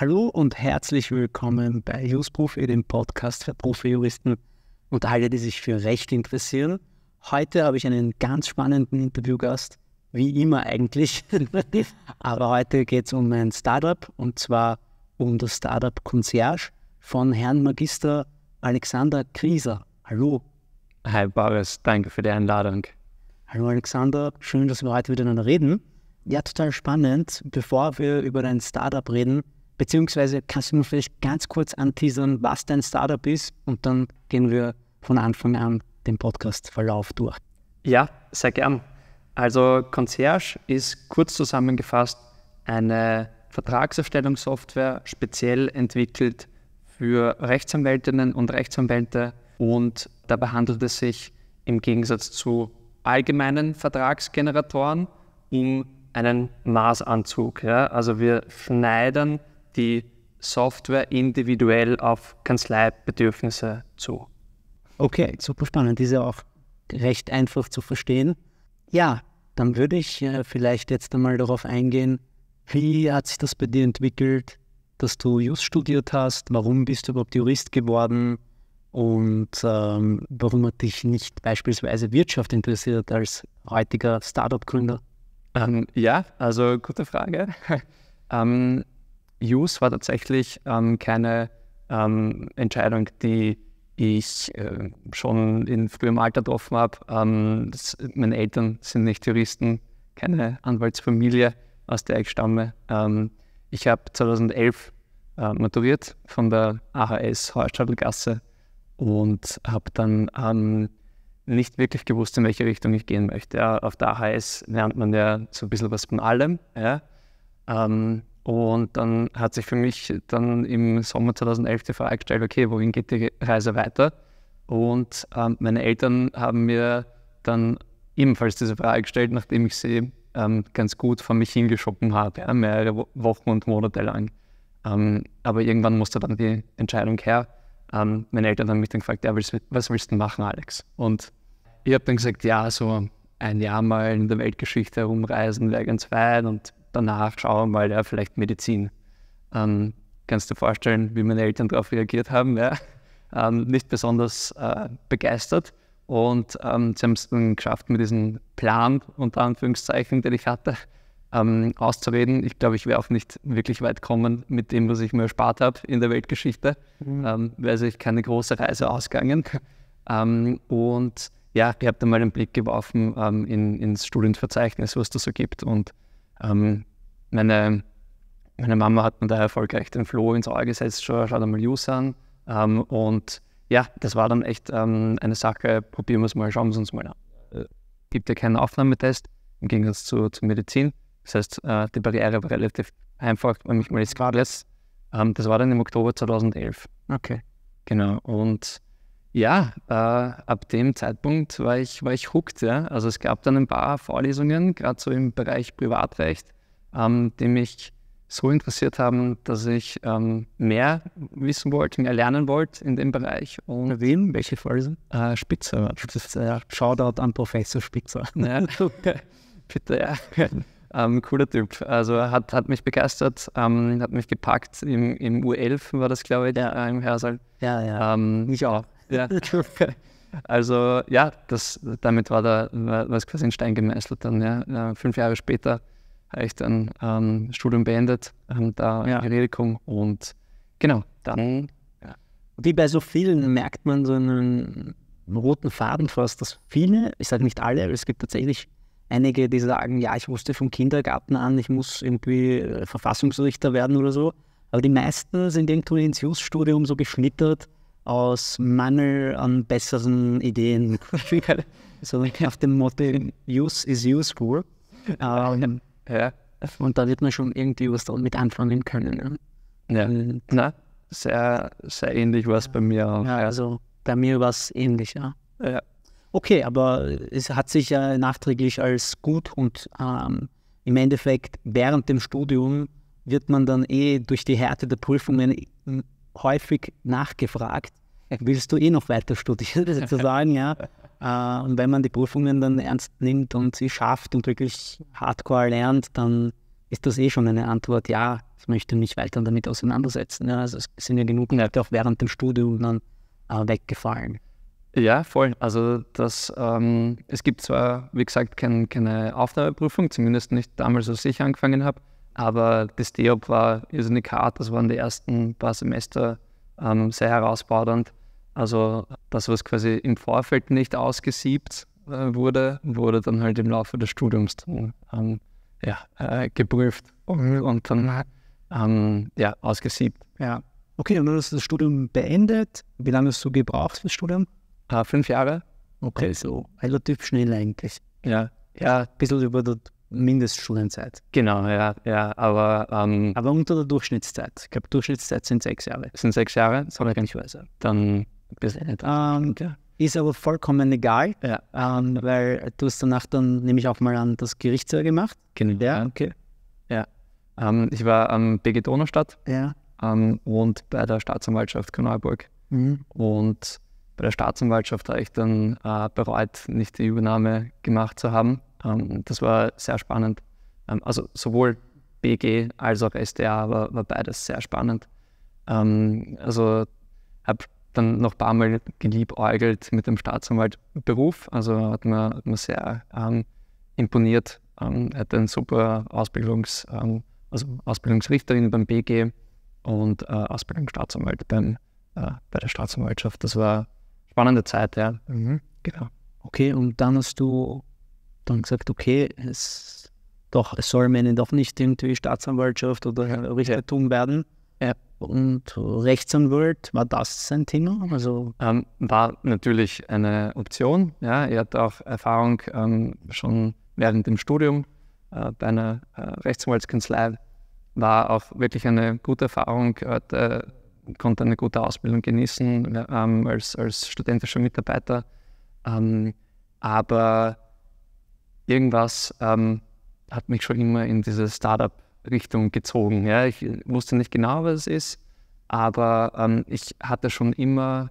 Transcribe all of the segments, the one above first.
Hallo und herzlich willkommen bei Jusprofi, eh, dem Podcast für Profi-Juristen und alle, die sich für Recht interessieren. Heute habe ich einen ganz spannenden Interviewgast, wie immer eigentlich. Aber heute geht es um ein Startup und zwar um das Startup Concierge von Herrn Magister Alexander Krieser. Hallo. Hi Boris, danke für die Einladung. Hallo Alexander, schön, dass wir heute miteinander reden. Ja, total spannend. Bevor wir über dein Startup reden, Beziehungsweise kannst du nur vielleicht ganz kurz anteasern, was dein Startup ist und dann gehen wir von Anfang an den Podcast-Verlauf durch. Ja, sehr gern. Also Concierge ist kurz zusammengefasst eine Vertragserstellungssoftware speziell entwickelt für Rechtsanwältinnen und Rechtsanwälte und dabei handelt es sich im Gegensatz zu allgemeinen Vertragsgeneratoren um einen Maßanzug. Ja? Also wir schneiden die Software individuell auf Kanzleibedürfnisse zu. Okay, super spannend. Diese auch recht einfach zu verstehen. Ja, dann würde ich äh, vielleicht jetzt einmal darauf eingehen, wie hat sich das bei dir entwickelt, dass du Jus studiert hast? Warum bist du überhaupt Jurist geworden? Und ähm, warum hat dich nicht beispielsweise Wirtschaft interessiert als heutiger Startup-Gründer? Ähm, ja, also gute Frage. ähm, Use war tatsächlich ähm, keine ähm, Entscheidung, die ich äh, schon in frühem Alter getroffen habe. Ähm, meine Eltern sind nicht Juristen, keine Anwaltsfamilie, aus der ich stamme. Ähm, ich habe 2011 äh, maturiert von der AHS Heustadelgasse und habe dann ähm, nicht wirklich gewusst, in welche Richtung ich gehen möchte. auf der AHS lernt man ja so ein bisschen was von allem. Ja. Ähm, und dann hat sich für mich dann im Sommer 2011 die Frage gestellt, okay, wohin geht die Reise weiter? Und ähm, meine Eltern haben mir dann ebenfalls diese Frage gestellt, nachdem ich sie ähm, ganz gut vor mich hingeschoben habe, ja, mehrere Wochen und Monate lang. Ähm, aber irgendwann musste dann die Entscheidung her. Ähm, meine Eltern haben mich dann gefragt, ja, willst, was willst du machen, Alex? Und ich habe dann gesagt, ja, so ein Jahr mal in der Weltgeschichte herumreisen wäre ganz fein und danach schauen, weil ja, vielleicht Medizin. Ähm, kannst du dir vorstellen, wie meine Eltern darauf reagiert haben? Ja? Ähm, nicht besonders äh, begeistert. Und ähm, sie haben es dann geschafft, mit diesem Plan, unter Anführungszeichen, den ich hatte, ähm, auszureden. Ich glaube, ich werde auch nicht wirklich weit kommen mit dem, was ich mir erspart habe in der Weltgeschichte. Mhm. Ähm, wäre also keine große Reise ausgegangen. Ähm, und ja, ich habe dann mal einen Blick geworfen ähm, in, ins Studienverzeichnis, was das so gibt. Und ähm, meine, meine Mama hat mir da erfolgreich den Flo ins Auge gesetzt, schau, schon schaut einmal News an. Ähm, und ja, das war dann echt ähm, eine Sache, probieren wir es mal, schauen wir es uns mal an. Äh, gibt ja keinen Aufnahmetest, im Gegensatz zur zu Medizin. Das heißt, äh, die Barriere war relativ einfach, wenn ich mal jetzt gerade lässt. Ähm, das war dann im Oktober 2011. Okay. Genau. Und ja, äh, ab dem Zeitpunkt war ich, war ich hooked. Ja? Also es gab dann ein paar Vorlesungen, gerade so im Bereich Privatrecht, ähm, die mich so interessiert haben, dass ich ähm, mehr wissen wollte, mehr lernen wollte in dem Bereich. Und Wem? Welche Vorlesung? Äh, Spitzer. Spitzer Shoutout an Professor Spitzer. Ja, bitte, ja. Ähm, cooler Typ. Also hat, hat mich begeistert, ähm, hat mich gepackt. Im, im U11 war das, glaube ich, ja. im Hörsaal. Ja, ja. Ähm, ich auch ja. Also ja, das, damit war da war, war quasi in Stein gemeißelt. Dann, ja. Fünf Jahre später habe ich dann ähm, Studium beendet, ähm, da ja. Redekung und genau, dann. Ja. Wie bei so vielen merkt man so einen roten Faden fast, dass viele, ich sage nicht alle, aber es gibt tatsächlich einige, die sagen, ja, ich wusste vom Kindergarten an, ich muss irgendwie äh, Verfassungsrichter werden oder so. Aber die meisten sind irgendwie ins Jus-Studium so geschnittert, aus Mangel an besseren Ideen. so auf dem Motto, use is useful. Ähm, ja. Und da wird man schon irgendwie was damit anfangen können. Ja. Und, Na, sehr, sehr ähnlich war es bei mir auch. Ja, ja. also bei mir war es ähnlich, ja. ja. Okay, aber es hat sich ja nachträglich als gut und ähm, im Endeffekt während dem Studium wird man dann eh durch die Härte der Prüfungen häufig nachgefragt, willst du eh noch weiter studieren sozusagen, ja. Äh, und wenn man die Prüfungen dann ernst nimmt und sie schafft und wirklich hardcore lernt, dann ist das eh schon eine Antwort, ja, ich möchte mich weiter damit auseinandersetzen. Ja. Also es sind ja genug Leute auch während dem Studium dann äh, weggefallen. Ja, voll. Also das, ähm, es gibt zwar, wie gesagt, kein, keine Aufnahmeprüfung, zumindest nicht damals, als ich angefangen habe. Aber das DEOP war irrsinnig Karte, Das waren die ersten paar Semester ähm, sehr herausfordernd. Also das, was quasi im Vorfeld nicht ausgesiebt äh, wurde, wurde dann halt im Laufe des Studiums ähm, ja, äh, geprüft und, mhm. dann mhm. ähm, ja, ausgesiebt. Ja. Okay, und dann hast du das Studium beendet. Wie lange hast du gebraucht fürs Studium? Äh, fünf Jahre. Okay, so relativ schnell eigentlich. Ja. Ja, ein bisschen über das Mindeststudenzeit. Genau, ja, ja. Aber, ähm, aber unter der Durchschnittszeit. Ich glaube, Durchschnittszeit sind sechs Jahre. Sind sechs Jahre? Soll ich gar nicht wissen. Dann bis du Ähm, Ist aber vollkommen egal, ja. ähm, weil du hast danach dann, nehme ich auch mal an, das Gerichtsjahr gemacht. Genau. Ja, okay. Ja. Ähm, ich war am BG Donaustadt ja. Ähm, und bei der Staatsanwaltschaft Korneuburg. Mhm. Und bei der Staatsanwaltschaft habe ich dann äh, bereut, nicht die Übernahme gemacht zu haben ähm, das war sehr spannend. Ähm, also sowohl BG als auch SDA war, war beides sehr spannend. Ähm, also habe dann noch ein paar Mal geliebäugelt mit dem Staatsanwaltberuf. Also hat mir, hat mir sehr ähm, imponiert. Ähm, hatte eine super Ausbildungs, ähm, also Ausbildungsrichterin beim BG und äh, Ausbildungsstaatsanwalt beim, äh, bei der Staatsanwaltschaft. Das war eine spannende Zeit, ja. Mhm. Genau. Okay, und dann hast du dann gesagt, okay, es, doch, es soll meine doch nicht irgendwie Staatsanwaltschaft oder ja. Richtertum werden. Ja. Und Rechtsanwalt, war das sein Thema? Also ähm, war natürlich eine Option. Ja, er hat auch Erfahrung ähm, schon während dem Studium äh, bei einer äh, Rechtsanwaltskanzlei. War auch wirklich eine gute Erfahrung, äh, konnte eine gute Ausbildung genießen ähm, als, als studentischer Mitarbeiter. Ähm, aber irgendwas ähm, hat mich schon immer in diese Startup-Richtung gezogen. Ja? Ich wusste nicht genau, was es ist, aber ähm, ich hatte schon immer,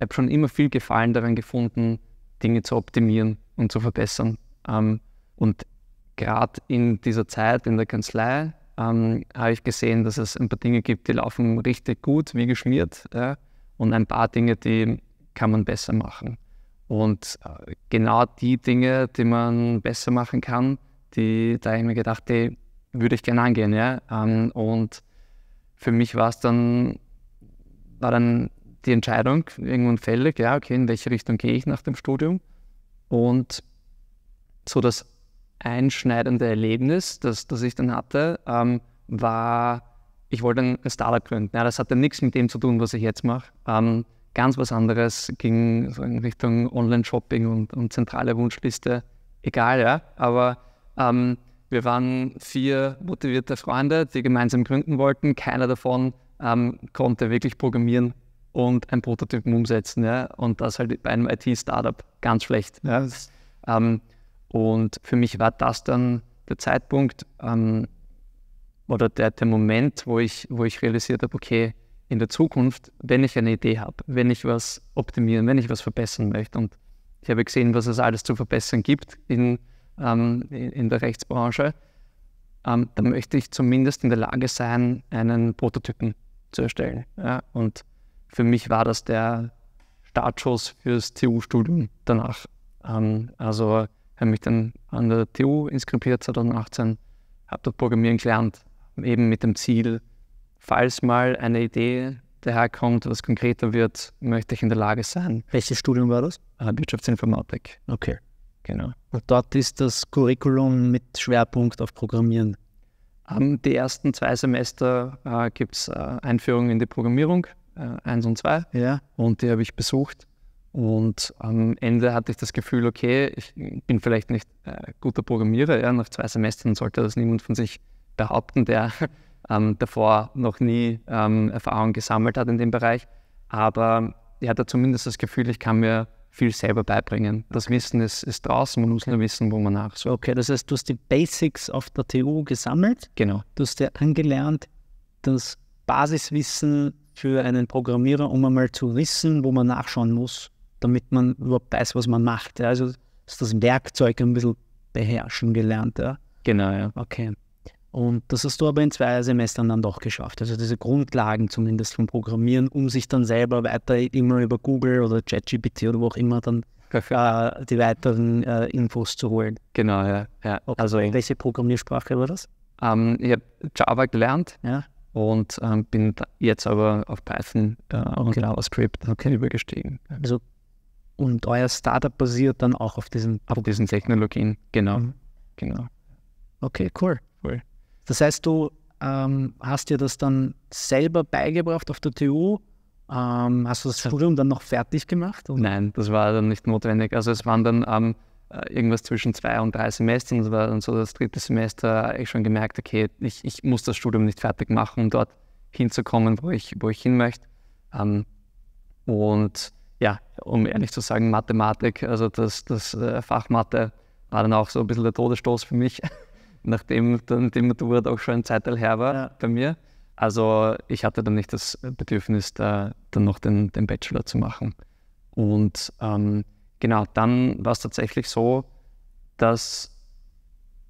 habe schon immer viel Gefallen daran gefunden, Dinge zu optimieren und zu verbessern. Ähm, und gerade in dieser Zeit in der Kanzlei ähm, habe ich gesehen, dass es ein paar Dinge gibt, die laufen richtig gut, wie geschmiert, ja? und ein paar Dinge, die kann man besser machen. Und äh, genau die Dinge, die man besser machen kann, die, da ich mir gedacht, die würde ich gerne angehen. Ja? Ähm, und für mich war es dann, war dann die Entscheidung irgendwann fällig, ja, okay, in welche Richtung gehe ich nach dem Studium. Und so das einschneidende Erlebnis, das, das ich dann hatte, ähm, war, ich wollte ein Startup gründen. Ja, das hatte nichts mit dem zu tun, was ich jetzt mache. Ähm, ganz was anderes, ging so in Richtung Online-Shopping und, und, zentrale Wunschliste, egal, ja. Aber ähm, wir waren vier motivierte Freunde, die gemeinsam gründen wollten. Keiner davon ähm, konnte wirklich programmieren und einen Prototypen umsetzen, ja. Und das halt bei einem IT-Startup ganz schlecht. Ja. ähm, und für mich war das dann der Zeitpunkt ähm, oder der, der Moment, wo ich, wo ich realisiert habe, okay, in der Zukunft, wenn ich eine Idee habe, wenn ich was optimieren, wenn ich was verbessern möchte. Und ich habe gesehen, was es alles zu verbessern gibt in, ähm, in der Rechtsbranche. Ähm, dann möchte ich zumindest in der Lage sein, einen Prototypen zu erstellen. Ja? Und für mich war das der Startschuss fürs TU-Studium danach. Ähm, also habe mich dann an der TU inskribiert 2018, habe dort Programmieren gelernt, eben mit dem Ziel, falls mal eine Idee daherkommt, was konkreter wird, möchte ich in der Lage sein. Welches Studium war das? Äh, Wirtschaftsinformatik. Okay. Genau. Und dort ist das Curriculum mit Schwerpunkt auf Programmieren. Um, ähm, die ersten zwei Semester äh, gibt es äh, Einführung in die Programmierung, äh, 1 und zwei. Ja. Und die habe ich besucht. Und am Ende hatte ich das Gefühl, okay, ich bin vielleicht nicht äh, guter Programmierer. Ja. Nach zwei Semestern sollte das niemand von sich behaupten, der ähm, davor noch nie ähm, Erfahrung gesammelt hat in dem Bereich. Aber er hat zumindest das Gefühl, ich kann mir viel selber beibringen. Das Wissen ist, ist draußen, man muss nur wissen, wo man nachsucht. Okay, das heißt, du hast die Basics auf der TU gesammelt. Genau. Du hast dir angelernt, das Basiswissen für einen Programmierer, um einmal zu wissen, wo man nachschauen muss, damit man überhaupt weiß, was man macht. Ja? Also ist das Werkzeug ein bisschen beherrschen gelernt. Ja? Genau, ja. Okay. Und das hast du aber in zwei Semestern dann doch geschafft. Also diese Grundlagen zumindest vom Programmieren, um sich dann selber weiter immer über Google oder ChatGPT oder wo auch immer dann äh, die weiteren äh, Infos zu holen. Genau, ja. ja. Okay. Also, welche Programmiersprache war das? Ähm, ich habe Java gelernt ja. und ähm, bin jetzt aber auf Python äh, okay. und JavaScript okay. übergestiegen. Also, und euer Startup basiert dann auch auf diesen, auf diesen Technologien. Genau. Mhm. genau. Okay, cool. Cool. Das heißt, du ähm, hast dir das dann selber beigebracht auf der TU? Ähm, hast du das Studium dann noch fertig gemacht? Oder? Nein, das war dann nicht notwendig. Also es waren dann ähm, äh, irgendwas zwischen zwei und drei Semestern. Das war dann so das dritte Semester, äh, ich schon gemerkt, okay, ich, ich muss das Studium nicht fertig machen, um dort hinzukommen, wo ich, wo ich hin möchte. Ähm, und ja, um ehrlich zu sagen, Mathematik, also das, das äh, Fach Mathe war dann auch so ein bisschen der Todesstoß für mich. nachdem dann die Matura auch schon ein Zeitteil her war ja. bei mir. Also ich hatte dann nicht das Bedürfnis, da, dann noch den, den Bachelor zu machen. Und ähm, genau, dann war es tatsächlich so, dass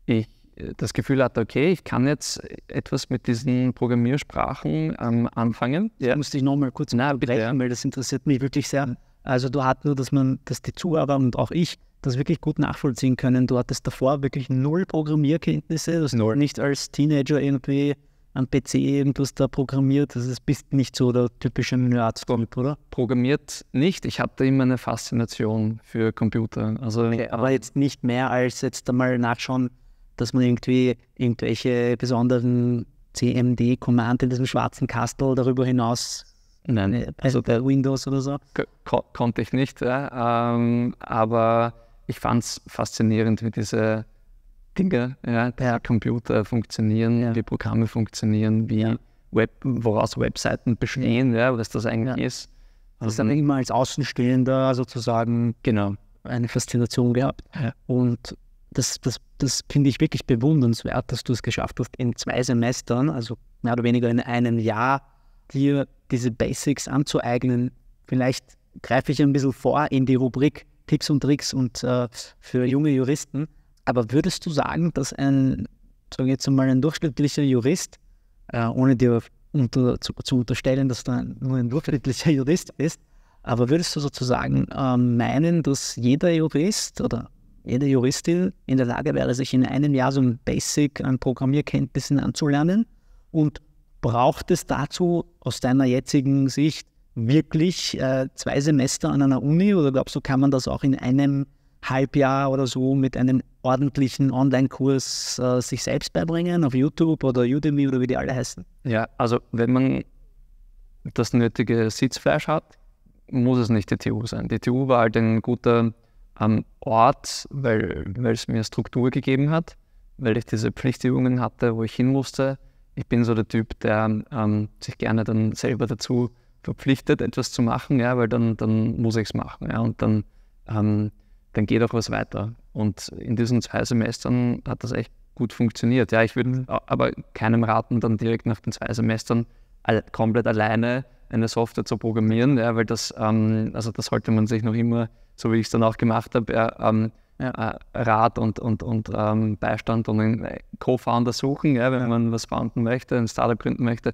ich das Gefühl hatte, okay, ich kann jetzt etwas mit diesen Programmiersprachen ähm, anfangen. Ja. Muss ich nochmal kurz Nein, weil das interessiert mich wirklich sehr. Also du hattest nur, dass man, dass die Zuhörer und auch ich das wirklich gut nachvollziehen können. Du hattest davor wirklich null Programmierkenntnisse, du hast null. nicht als Teenager irgendwie am PC irgendwas da programmiert. Also das bist nicht so der typische Nerd-Typ, oder? Programmiert nicht. Ich hatte immer eine Faszination für Computer. Also, okay, aber jetzt nicht mehr als jetzt einmal nachschauen, dass man irgendwie irgendwelche besonderen cmd in diesem schwarzen Kastel darüber hinaus Nein, äh, also bei Windows oder so? Konnte ich nicht, ja. ähm, aber ich fand es faszinierend, wie diese Dinge, ja, ja. Computer funktionieren, ja. wie Programme funktionieren, wie Web, woraus Webseiten bestehen, ja, was das eigentlich ist. Also dann immer als Außenstehender sozusagen genau. eine Faszination gehabt. Und das, das, das finde ich wirklich bewundernswert, dass du es geschafft hast, in zwei Semestern, also mehr oder weniger in einem Jahr, dir diese Basics anzueignen. Vielleicht greife ich ein bisschen vor in die Rubrik Tipps und Tricks und äh, für junge Juristen. Aber würdest du sagen, dass ein, sagen jetzt mal ein durchschnittlicher Jurist, äh, ohne dir unter, zu, zu, unterstellen, dass du nur ein durchschnittlicher Jurist bist, aber würdest du sozusagen äh, meinen, dass jeder Jurist oder jede Juristin in der Lage wäre, sich in einem Jahr so ein Basic an Programmierkenntnissen anzulernen? Und braucht es dazu aus deiner jetzigen Sicht wirklich äh, zwei Semester an einer Uni oder glaubst du, kann man das auch in einem Halbjahr oder so mit einem ordentlichen Online-Kurs äh, sich selbst beibringen, auf YouTube oder Udemy oder wie die alle heißen? Ja, also wenn man das nötige Sitzfleisch hat, muss es nicht die TU sein. Die TU war halt ein guter ähm, Ort, weil es mir Struktur gegeben hat, weil ich diese Pflichtübungen hatte, wo ich hin musste. Ich bin so der Typ, der ähm, sich gerne dann selber dazu verpflichtet, etwas zu machen, ja, weil dann, dann muss ich es machen. Ja, und dann, ähm, dann geht auch was weiter. Und in diesen zwei Semestern hat das echt gut funktioniert. Ja, ich würde mhm. aber keinem raten, dann direkt nach den zwei Semestern all, komplett alleine eine Software zu programmieren, ja, weil das, ähm, also das sollte man sich noch immer, so wie ich es dann auch gemacht habe, äh, ähm, ja. Äh, Rat und, und, und ähm, Beistand und äh, Co-Founder suchen, ja, wenn man was founden möchte, ein Startup gründen möchte,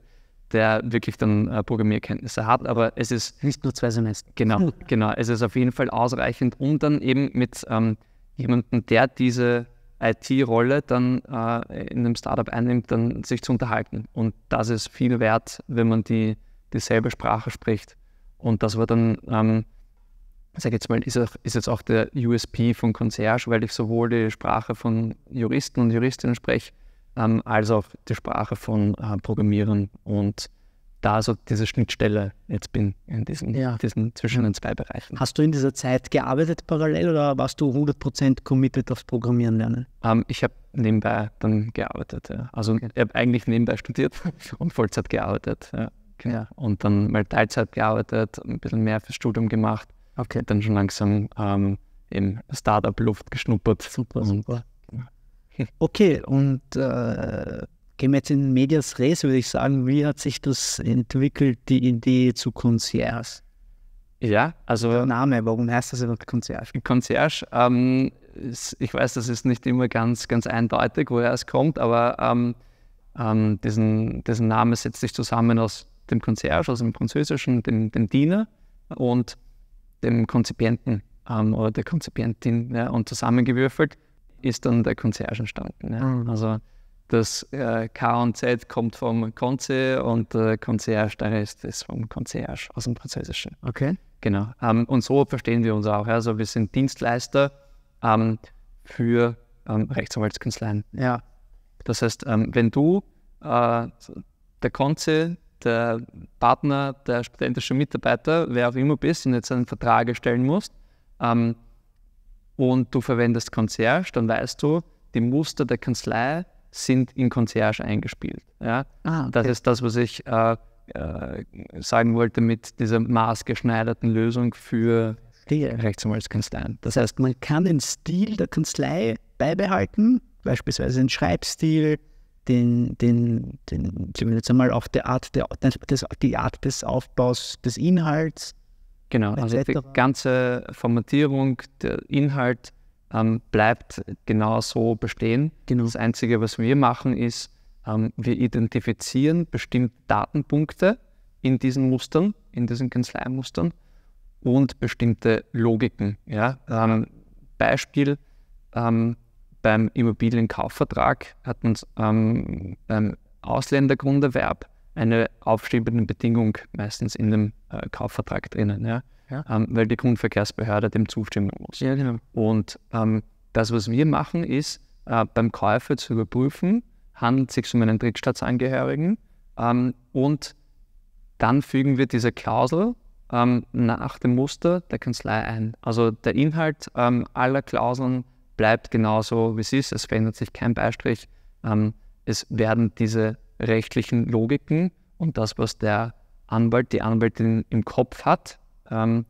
der wirklich dann äh, Programmierkenntnisse hat. Aber es ist. Nicht nur zwei Semester. Genau, genau. Es ist auf jeden Fall ausreichend, um dann eben mit ähm, jemandem, der diese IT-Rolle dann äh, in einem Startup einnimmt, dann sich zu unterhalten. Und das ist viel wert, wenn man die, dieselbe Sprache spricht. Und das war dann, ähm, sage jetzt mal, ist, auch, ist, jetzt auch der USP von Concierge, weil ich sowohl die Sprache von Juristen und Juristinnen spreche, ähm, als auch die Sprache von äh, Programmieren und da so diese Schnittstelle jetzt bin in diesen, ja. diesen zwischen mhm. den zwei Bereichen. Hast du in dieser Zeit gearbeitet parallel oder warst du 100% committed aufs Programmieren lernen? Um, ähm, ich habe nebenbei dann gearbeitet. Ja. Also okay. ich habe eigentlich nebenbei studiert und Vollzeit gearbeitet. Ja. Genau. Und dann mal Teilzeit gearbeitet, ein bisschen mehr fürs Studium gemacht. Okay. Dann schon langsam ähm, im Startup Luft geschnuppert. Super, und super. Okay, und äh, gehen wir jetzt in Medias Res, würde ich sagen. Wie hat sich das entwickelt, die Idee zu Concierge? Ja, also. Der Name, warum heißt das überhaupt Concierge? Concierge, ähm, ich weiß, das ist nicht immer ganz, ganz eindeutig, woher es kommt, aber ähm, ähm, diesen, diesen Name setzt sich zusammen aus dem Concierge, aus dem Französischen, dem, dem Diener und dem Konzipienten ähm, oder der Konzipientin ja, und zusammengewürfelt ist dann der Konzergenstanken. Ja. Mhm. Also das äh, K und Z kommt vom Konze und äh, Concierge, der Rest ist vom Concierge aus dem Französischen. Okay. Genau. Ähm, und so verstehen wir uns auch. Also wir sind Dienstleister ähm, für ähm, Rechtsanwaltskanzleien. Ja. Das heißt, ähm, wenn du äh, der Konze, der Partner, der studentische Mitarbeiter, wer auch immer bist und jetzt einen Vertrag erstellen musst, ähm, und du verwendest Concierge, dann weißt du, die Muster der Kanzlei sind in Concierge eingespielt. Ja? Ah, okay. Das ist das, was ich äh, äh, sagen wollte mit dieser maßgeschneiderten Lösung für Verstehe. Rechtsanwaltskanzleien. Das heißt, man kann den Stil der Kanzlei beibehalten, beispielsweise den Schreibstil, den, den, den zumindest einmal auf der Art der, des, die Art des Aufbaus des Inhalts, Genau, also die ganze Formatierung, der Inhalt ähm, bleibt genau so bestehen. Genau. Das Einzige, was wir machen, ist, ähm, wir identifizieren bestimmte Datenpunkte in diesen Mustern, in diesen Kanzleimustern und bestimmte Logiken. Ja? Ähm, Beispiel ähm, beim Immobilienkaufvertrag hat man ähm, beim Ausländergrunderwerb eine aufschiebende Bedingung meistens in dem äh, Kaufvertrag drinnen, ja? ja. Ähm, weil die Grundverkehrsbehörde dem zustimmen muss. Ja, genau. Und ähm, das, was wir machen, ist, äh, beim Käufer zu überprüfen, handelt es sich um einen Drittstaatsangehörigen ähm, und dann fügen wir diese Klausel ähm, nach dem Muster der Kanzlei ein. Also der Inhalt ähm, aller Klauseln bleibt genauso, wie es ist. Es verändert sich kein Beistrich. Ähm, es werden diese rechtlichen Logiken und das, was der Anwalt, die Anwältin im Kopf hat, ähm,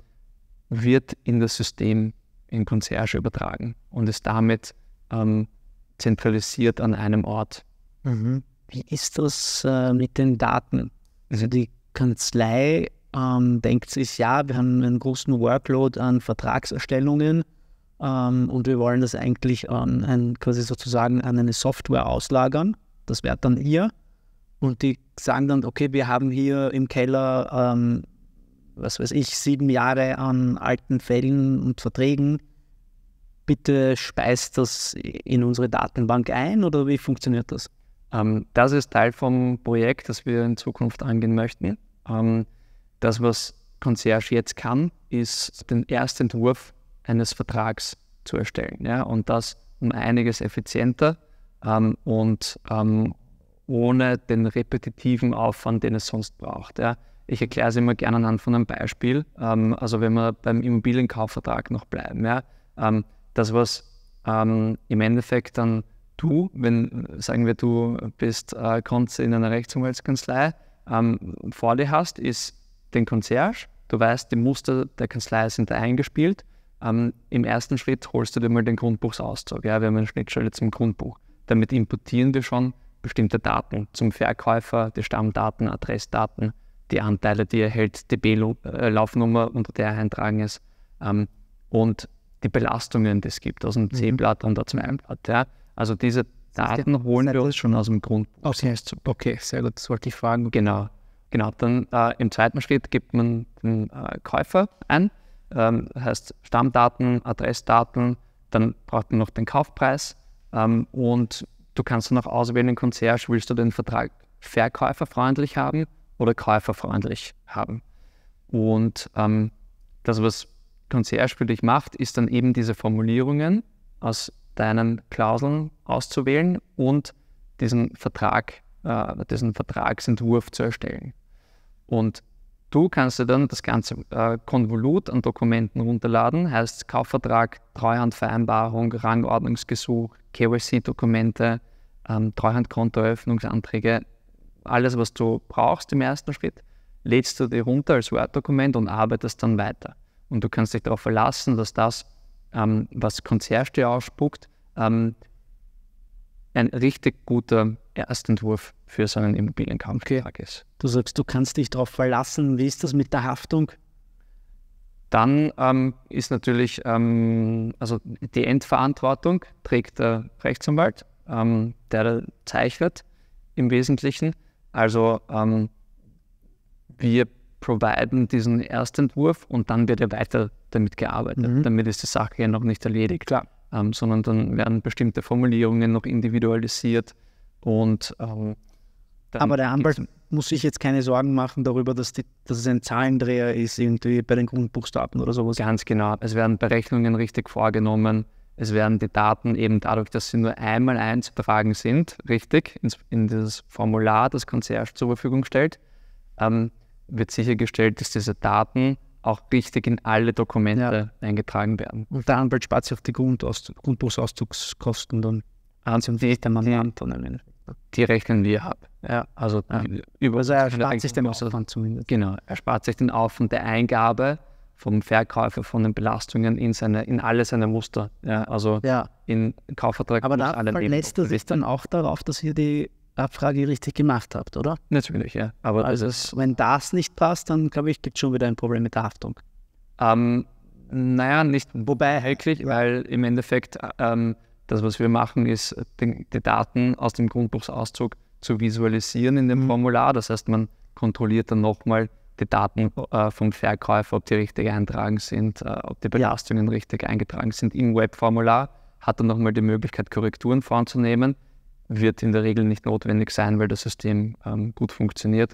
wird in das System in Concierge übertragen und ist damit ähm, zentralisiert an einem Ort. Mhm. Wie ist das äh, mit den Daten? Also die Kanzlei ähm, denkt sich, ja, wir haben einen großen Workload an Vertragserstellungen ähm, und wir wollen das eigentlich an ein, quasi sozusagen an eine Software auslagern. Das wäre dann ihr. Und die sagen dann, okay, wir haben hier im Keller, ähm, was weiß ich, sieben Jahre an alten Fällen und Verträgen. Bitte speist das in unsere Datenbank ein oder wie funktioniert das? Ähm, das ist Teil vom Projekt, das wir in Zukunft angehen möchten. Ähm, das, was Concierge jetzt kann, ist den ersten Entwurf eines Vertrags zu erstellen. Ja? Und das um einiges effizienter ähm, und ähm, ohne den repetitiven Aufwand, den es sonst braucht. Ja. Ich erkläre es immer gerne anhand von einem Beispiel. Ähm, also wenn wir beim Immobilienkaufvertrag noch bleiben, ja, ähm, das was ähm, im Endeffekt dann du, wenn sagen wir du bist äh, Konze in einer Rechtsanwaltskanzlei, ähm, vor dir hast, ist den Concierge. Du weißt, die Muster der Kanzlei sind da eingespielt. Ähm, Im ersten Schritt holst du dir mal den Grundbuchsauszug. Ja, wir haben eine Schnittstelle zum Grundbuch. Damit importieren wir schon bestimmte Daten zum Verkäufer, die Stammdaten, Adressdaten, die Anteile, die er hält, DB-Laufnummer, unter der er eintragen ist ähm, und die Belastungen, die es gibt aus dem mhm. C-Blatt und aus dem Einblatt. Ja. Also diese Daten holen wir uns schon aus dem Grund. Okay, okay sehr gut, das wollte ich fragen. Genau, genau. Dann äh, im zweiten Schritt gibt man den äh, Käufer ein, ähm, heißt Stammdaten, Adressdaten, dann braucht man noch den Kaufpreis ähm, und Du kannst dann auch auswählen, Concierge, willst du den Vertrag verkäuferfreundlich haben oder käuferfreundlich haben. Und ähm, das, was Concierge für dich macht, ist dann eben diese Formulierungen aus deinen Klauseln auszuwählen und diesen Vertrag, äh, diesen Vertragsentwurf zu erstellen. Und Du kannst dir dann das ganze äh, Konvolut an Dokumenten runterladen, heißt Kaufvertrag, Treuhandvereinbarung, Rangordnungsgesuch, KYC-Dokumente, ähm, Treuhandkontoeröffnungsanträge, alles, was du brauchst im ersten Schritt, lädst du dir runter als Word-Dokument und arbeitest dann weiter. Und du kannst dich darauf verlassen, dass das, ähm, was Concierge dir ausspuckt, ähm, ein richtig guter Erstentwurf für seinen Immobilienkampf okay. ist. Du sagst, du kannst dich darauf verlassen. Wie ist das mit der Haftung? Dann ähm, ist natürlich, ähm, also die Endverantwortung trägt der Rechtsanwalt, ähm, der zeichnet im Wesentlichen. Also ähm, wir providen diesen Erstentwurf und dann wird er weiter damit gearbeitet. Mhm. Damit ist die Sache ja noch nicht erledigt, Klar. Ähm, sondern dann werden bestimmte Formulierungen noch individualisiert und, ähm, Aber der Anwalt muss sich jetzt keine Sorgen machen darüber, dass, die, dass es ein Zahlendreher ist, irgendwie bei den Grundbuchstaben oder sowas. Ganz genau. Es werden Berechnungen richtig vorgenommen. Es werden die Daten eben dadurch, dass sie nur einmal einzutragen sind, richtig ins, in dieses Formular, das Concierge zur Verfügung stellt, ähm, wird sichergestellt, dass diese Daten auch richtig in alle Dokumente ja. eingetragen werden. Und der Anwalt spart sich auf die Grundbuchsauszugskosten dann. Sie Anziehung, nicht der Mandant? ja die rechnen wir ab. Ja. Also, ja. Über also er spart sich den Aufwand zumindest. Genau, er spart sich den Aufwand der Eingabe vom Verkäufer, von den Belastungen in, seine, in alle seine Muster. Ja, also ja. in Kaufvertrag. Aber da verlässt er sich dann auch darauf, dass ihr die Abfrage richtig gemacht habt, oder? Natürlich, ja. Aber also, das wenn das nicht passt, dann glaube ich, gibt es schon wieder ein Problem mit der Haftung. Ähm, naja, nicht wobei wirklich, weil im Endeffekt ähm, das, was wir machen, ist, den, die Daten aus dem Grundbuchsauszug zu visualisieren in dem mhm. Formular. Das heißt, man kontrolliert dann nochmal die Daten äh, vom Verkäufer, ob die richtig eintragen sind, äh, ob die Belastungen richtig eingetragen sind im Webformular. Hat dann nochmal die Möglichkeit, Korrekturen vorzunehmen. Wird in der Regel nicht notwendig sein, weil das System ähm, gut funktioniert.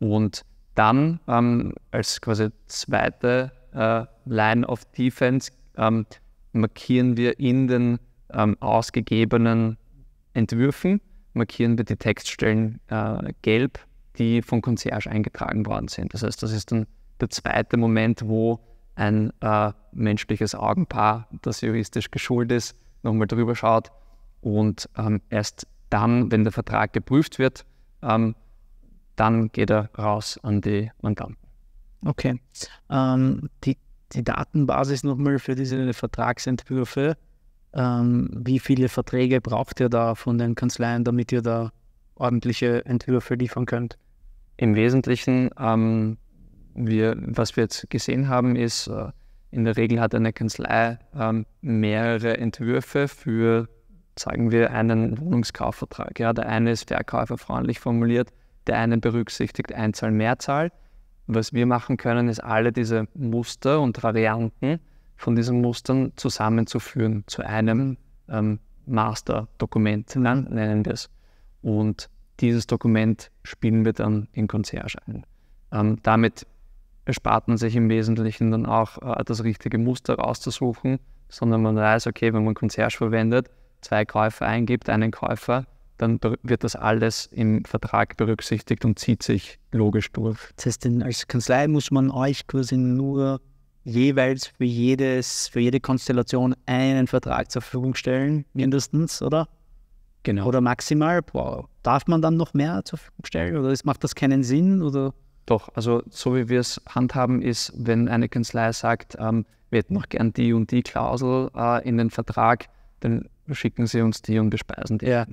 Und dann ähm, als quasi zweite äh, Line of Defense ähm, markieren wir in den ähm, ausgegebenen Entwürfen markieren wir die Textstellen äh, gelb, die von Concierge eingetragen worden sind. Das heißt, das ist dann der zweite Moment, wo ein äh, menschliches Augenpaar, das juristisch geschult ist, nochmal drüber schaut und ähm, erst dann, wenn der Vertrag geprüft wird, ähm, dann geht er raus an die Mandanten. Okay. Ähm, die, die Datenbasis nochmal für diese Vertragsentwürfe ähm, wie viele Verträge braucht ihr da von den Kanzleien, damit ihr da ordentliche Entwürfe liefern könnt? Im Wesentlichen, ähm, wir, was wir jetzt gesehen haben, ist, äh, in der Regel hat eine Kanzlei ähm, mehrere Entwürfe für, sagen wir, einen Wohnungskaufvertrag. Ja, der eine ist verkäuferfreundlich formuliert, der eine berücksichtigt Einzahl, Mehrzahl. Was wir machen können, ist alle diese Muster und Varianten von diesen Mustern zusammenzuführen zu einem ähm, Master-Dokument, mhm. nennen wir es. Und dieses Dokument spielen wir dann in Concierge ein. Ähm, damit erspart man sich im Wesentlichen dann auch äh, das richtige Muster rauszusuchen, sondern man weiß, okay, wenn man Concierge verwendet, zwei Käufer eingibt, einen Käufer, dann wird das alles im Vertrag berücksichtigt und zieht sich logisch durch. Das heißt, als Kanzlei muss man euch quasi nur jeweils für, jedes, für jede Konstellation einen Vertrag zur Verfügung stellen, mindestens, oder? Genau. Oder maximal? Wow. Darf man dann noch mehr zur Verfügung stellen oder macht das keinen Sinn? Oder? Doch, also so wie wir es handhaben, ist, wenn eine Kanzlei sagt, ähm, wir hätten noch gern die und die Klausel äh, in den Vertrag, dann schicken sie uns die und bespeisen die. Ja.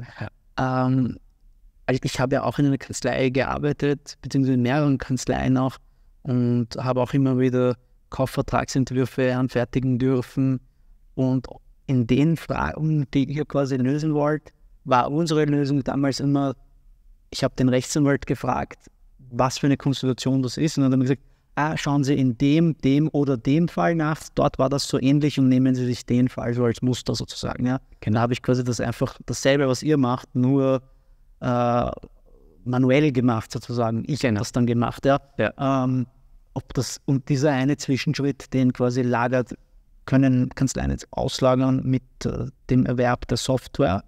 ja. Ähm, also ich habe ja auch in einer Kanzlei gearbeitet, beziehungsweise in mehreren Kanzleien auch und habe auch immer wieder Kaufvertragsentwürfe anfertigen dürfen. Und in den Fragen, die ihr quasi lösen wollt, war unsere Lösung damals immer, ich habe den Rechtsanwalt gefragt, was für eine Konstellation das ist. Und dann haben wir gesagt, ah, schauen Sie in dem, dem oder dem Fall nach, dort war das so ähnlich und nehmen Sie sich den Fall so als Muster sozusagen. Ja? Genau. Da habe ich quasi das einfach dasselbe, was ihr macht, nur äh, manuell gemacht sozusagen. Ich genau. habe das dann gemacht. Ja? ja. Ähm, ob das und dieser eine Zwischenschritt, den quasi lagert, können Kanzleien jetzt auslagern mit äh, dem Erwerb der Software.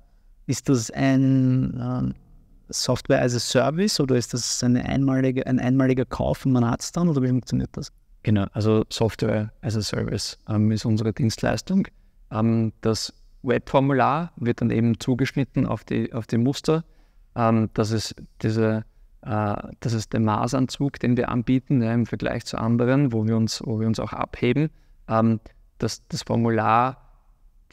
Ist das ein äh, Software as a Service oder ist das eine einmalige, ein einmaliger Kauf und man hat es dann oder wie funktioniert das? Genau, also Software as a Service ähm, ist unsere Dienstleistung. Ähm, das Webformular wird dann eben zugeschnitten auf die, auf die Muster. Ähm, das ist diese äh, das ist der Maßanzug, den wir anbieten ja, im Vergleich zu anderen, wo wir uns, wo wir uns auch abheben, ähm, dass das Formular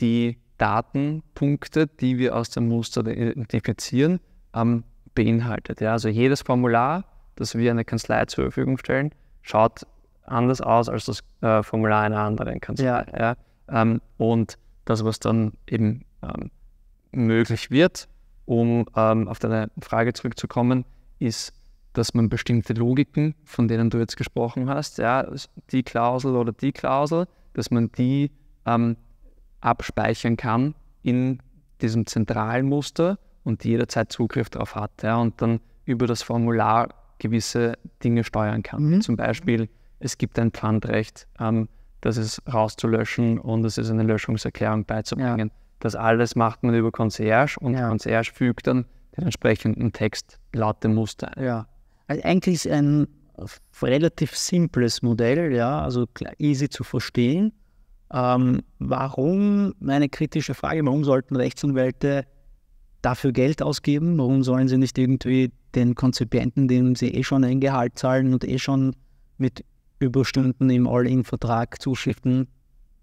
die Datenpunkte, die wir aus dem Muster identifizieren, ähm, beinhaltet. Ja. Also jedes Formular, das wir einer Kanzlei zur Verfügung stellen, schaut anders aus als das äh, Formular einer anderen Kanzlei. Ja. Ähm, und das, was dann eben ähm, möglich wird, um ähm, auf deine Frage zurückzukommen, ist, dass man bestimmte Logiken, von denen du jetzt gesprochen hast, ja, die Klausel oder die Klausel, dass man die ähm, abspeichern kann in diesem zentralen Muster und jederzeit Zugriff darauf hat ja, und dann über das Formular gewisse Dinge steuern kann. Mhm. Zum Beispiel, es gibt ein Pfandrecht, ähm, das ist rauszulöschen und es ist eine Löschungserklärung beizubringen. Ja. Das alles macht man über Concierge und ja. Concierge fügt dann den entsprechenden Text lauten Muster. Ja, also eigentlich ist ein relativ simples Modell, ja, also easy zu verstehen. Ähm, warum, meine kritische Frage, warum sollten Rechtsanwälte dafür Geld ausgeben? Warum sollen sie nicht irgendwie den Konzipienten, dem sie eh schon ein Gehalt zahlen und eh schon mit Überstunden im All-In-Vertrag zuschriften,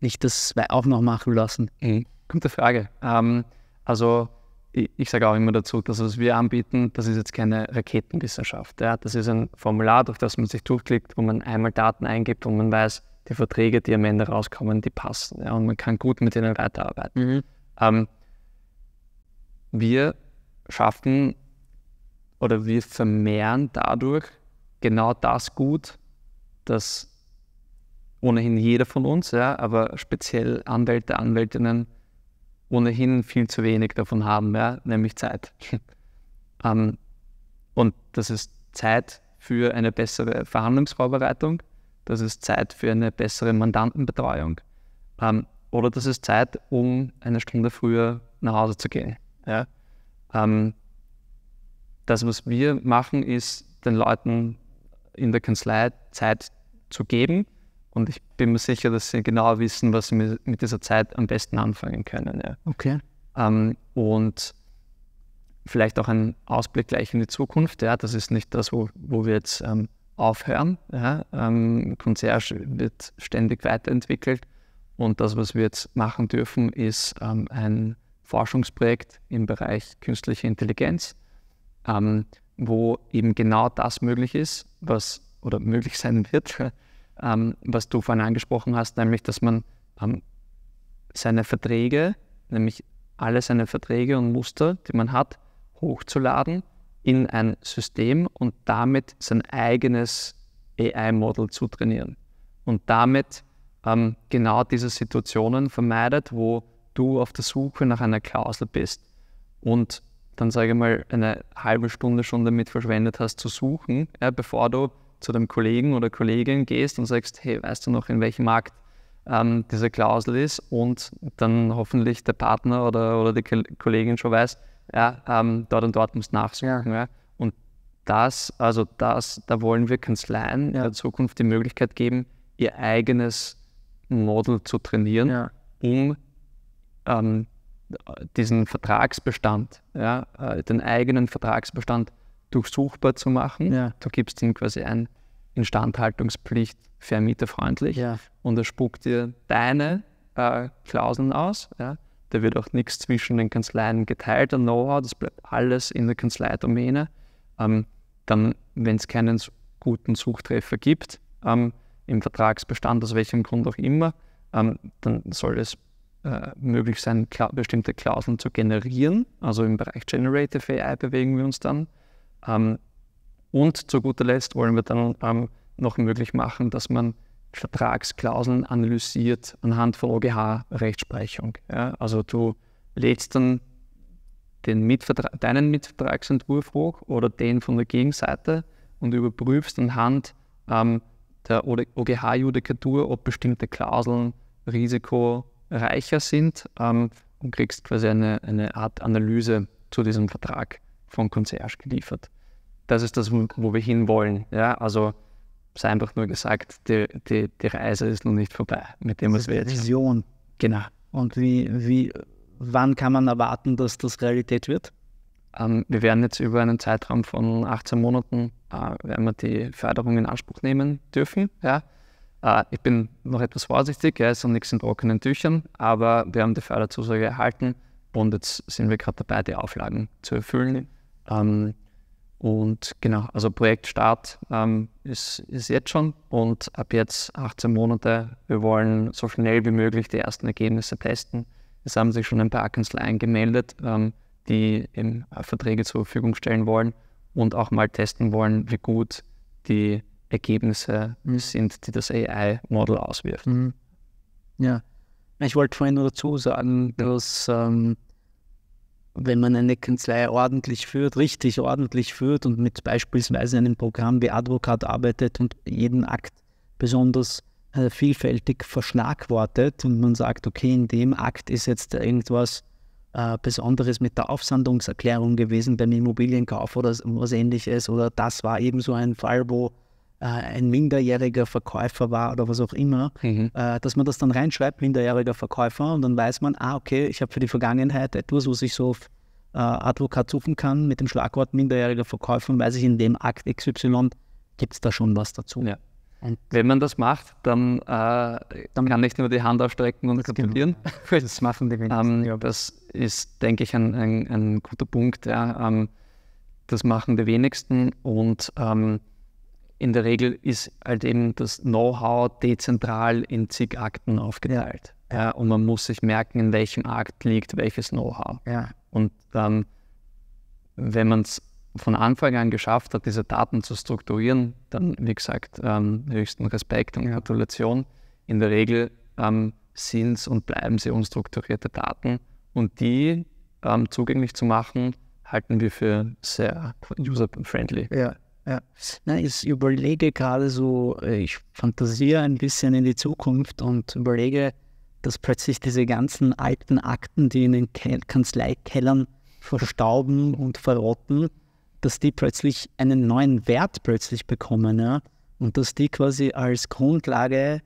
nicht das auch noch machen lassen? Mhm. Gute Frage. Ähm, also ich sage auch immer dazu, dass was wir anbieten, das ist jetzt keine Raketenwissenschaft. Ja? Das ist ein Formular, durch das man sich durchklickt, wo man einmal Daten eingibt und man weiß, die Verträge, die am Ende rauskommen, die passen. Ja? Und man kann gut mit ihnen weiterarbeiten. Mhm. Ähm, wir schaffen oder wir vermehren dadurch genau das Gut, das ohnehin jeder von uns, ja, aber speziell Anwälte, Anwältinnen, ohnehin viel zu wenig davon haben, ja, nämlich Zeit. ähm, und das ist Zeit für eine bessere Verhandlungsvorbereitung, das ist Zeit für eine bessere Mandantenbetreuung ähm, oder das ist Zeit, um eine Stunde früher nach Hause zu gehen. Ja. Ähm, das, was wir machen, ist, den Leuten in der Kanzlei Zeit zu geben und ich bin mir sicher, dass sie genau wissen, was sie mit dieser Zeit am besten anfangen können. Ja. Okay. Ähm, und vielleicht auch ein Ausblick gleich in die Zukunft. Ja, das ist nicht das, wo, wo wir jetzt ähm, aufhören. Ja, ähm, Concierge wird ständig weiterentwickelt. Und das, was wir jetzt machen dürfen, ist ähm, ein Forschungsprojekt im Bereich künstliche Intelligenz, ähm, wo eben genau das möglich ist, was oder möglich sein wird, ähm, was du vorhin angesprochen hast, nämlich, dass man ähm, seine Verträge, nämlich alle seine Verträge und Muster, die man hat, hochzuladen in ein System und damit sein eigenes AI-Model zu trainieren. Und damit ähm, genau diese Situationen vermeidet, wo du auf der Suche nach einer Klausel bist und dann sage ich mal eine halbe Stunde schon damit verschwendet hast zu suchen, ja, bevor du zu dem Kollegen oder Kollegin gehst und sagst, hey, weißt du noch, in welchem Markt ähm, diese Klausel ist und dann hoffentlich der Partner oder, oder die Kollegin schon weiß, ja, ähm, dort und dort musst du nachsuchen. Ja. ja. Und das, also das, da wollen wir Kanzleien in der Zukunft die Möglichkeit geben, ihr eigenes Model zu trainieren, ja. um ähm, diesen Vertragsbestand, ja, äh, den eigenen Vertragsbestand zu durchsuchbar zu machen. Ja. Du gibst ihm quasi ein Instandhaltungspflicht vermieterfreundlich ja. und er spuckt dir deine äh, Klauseln aus. Ja. Da wird auch nichts zwischen den Kanzleien geteilt an Know-how, das bleibt alles in der Kanzleidomäne. Ähm, dann, wenn es keinen guten Suchtreffer gibt ähm, im Vertragsbestand, aus welchem Grund auch immer, ähm, dann soll es äh, möglich sein, kla bestimmte Klauseln zu generieren. Also im Bereich Generative AI bewegen wir uns dann. Ähm, und zu guter Letzt wollen wir dann ähm, noch möglich machen, dass man Vertragsklauseln analysiert anhand von OGH-Rechtsprechung. Ja? Also du lädst dann den Mitvertra deinen Mitvertragsentwurf hoch oder den von der Gegenseite und überprüfst anhand ähm, der OGH-Judikatur, ob bestimmte Klauseln risikoreicher sind ähm, und kriegst quasi eine, eine Art Analyse zu diesem Vertrag von Concierge geliefert. Das ist das, wo wir hinwollen. Ja? Also sei einfach nur gesagt, die, die, die Reise ist noch nicht vorbei mit dem, was wir jetzt Vision. Genau. Und wie, wie, wann kann man erwarten, dass das Realität wird? Ähm, wir werden jetzt über einen Zeitraum von 18 Monaten äh, werden wir die Förderung in Anspruch nehmen dürfen. Ja? Äh, ich bin noch etwas vorsichtig, ja, ist noch nichts in trockenen Tüchern, aber wir haben die Förderzusage erhalten und jetzt sind wir gerade dabei, die Auflagen zu erfüllen. Ähm, und genau, also Projektstart ähm, ist, ist jetzt schon und ab jetzt 18 Monate. Wir wollen so schnell wie möglich die ersten Ergebnisse testen. Es haben sich schon ein paar Kanzleien gemeldet, ähm, die eben äh, Verträge zur Verfügung stellen wollen und auch mal testen wollen, wie gut die Ergebnisse mhm. sind, die das AI-Model auswirft. Mhm. Ja, ich wollte vorhin nur dazu sagen, dass ähm, wenn man eine Kanzlei ordentlich führt, richtig ordentlich führt und mit beispielsweise einem Programm wie Advocat arbeitet und jeden Akt besonders äh, vielfältig verschlagwortet und man sagt, okay, in dem Akt ist jetzt irgendwas äh, Besonderes mit der Aufsandungserklärung gewesen beim Immobilienkauf oder was ähnliches oder das war eben so ein Fall, wo äh, ein minderjähriger Verkäufer war oder was auch immer, mhm. äh, dass man das dann reinschreibt, minderjähriger Verkäufer, und dann weiß man, ah, okay, ich habe für die Vergangenheit etwas, was ich so äh, Advokat suchen kann mit dem Schlagwort minderjähriger Verkäufer, und weiß ich, in dem Akt XY gibt es da schon was dazu. Ja. Und Wenn man das macht, dann, äh, dann kann ich nur die Hand aufstrecken und gratulieren. Genau. Das machen die wenigsten. Ähm, das ist, denke ich, ein, ein, ein guter Punkt. Ja. Ähm, das machen die wenigsten und ähm, in der Regel ist halt eben das Know-how dezentral in zig Akten aufgeteilt. Ja. ja. und man muss sich merken, in welchem Akt liegt welches Know-how. Ja. Und dann, wenn man es von Anfang an geschafft hat, diese Daten zu strukturieren, dann, wie gesagt, ähm, höchsten Respekt und Gratulation. In der Regel ähm, sind es und bleiben sie unstrukturierte Daten. Und die ähm, zugänglich zu machen, halten wir für sehr user-friendly. Ja ja. Na, ich überlege gerade so, äh, ich fantasiere ein bisschen in die Zukunft und überlege, dass plötzlich diese ganzen alten Akten, die in den Kanzleikellern verstauben und verrotten, dass die plötzlich einen neuen Wert plötzlich bekommen, ja? Und dass die quasi als Grundlage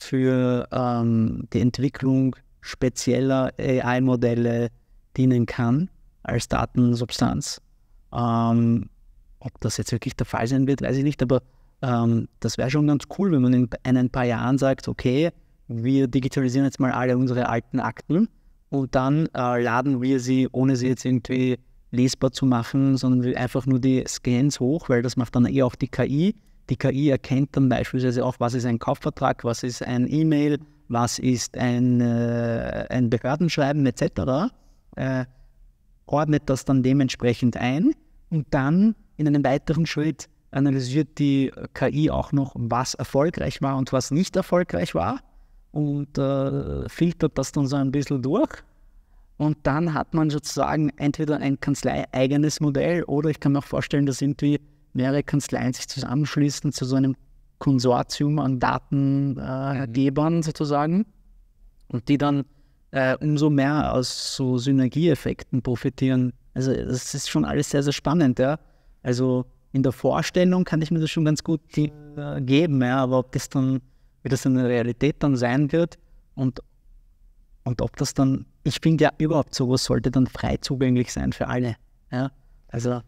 für ähm, die Entwicklung spezieller AI-Modelle dienen kann als Datensubstanz. Ähm, ob das jetzt wirklich der Fall sein wird, weiß ich nicht, aber ähm, das wäre schon ganz cool, wenn man in, in ein paar Jahren sagt, okay, wir digitalisieren jetzt mal alle unsere alten Akten und dann äh, laden wir sie, ohne sie jetzt irgendwie lesbar zu machen, sondern einfach nur die Scans hoch, weil das macht dann eher auch die KI. Die KI erkennt dann beispielsweise auch, was ist ein Kaufvertrag, was ist ein E-Mail, was ist ein, äh, ein Behördenschreiben etc., äh, ordnet das dann dementsprechend ein und dann in einem weiteren Schritt analysiert die äh, KI auch noch, was erfolgreich war und was nicht erfolgreich war und äh, filtert das dann so ein bisschen durch. Und dann hat man sozusagen entweder ein kanzleieigenes Modell oder ich kann mir auch vorstellen, dass irgendwie mehrere Kanzleien sich zusammenschließen zu so einem Konsortium an Datengebern äh, mhm. sozusagen und die dann äh, umso mehr aus so Synergieeffekten profitieren. Also das ist schon alles sehr, sehr spannend, ja. Also in der Vorstellung kann ich mir das schon ganz gut äh, geben, ja, aber ob das dann, wie das in der Realität dann sein wird und, und ob das dann, ich finde ja überhaupt sowas sollte dann frei zugänglich sein für alle. Ja. Also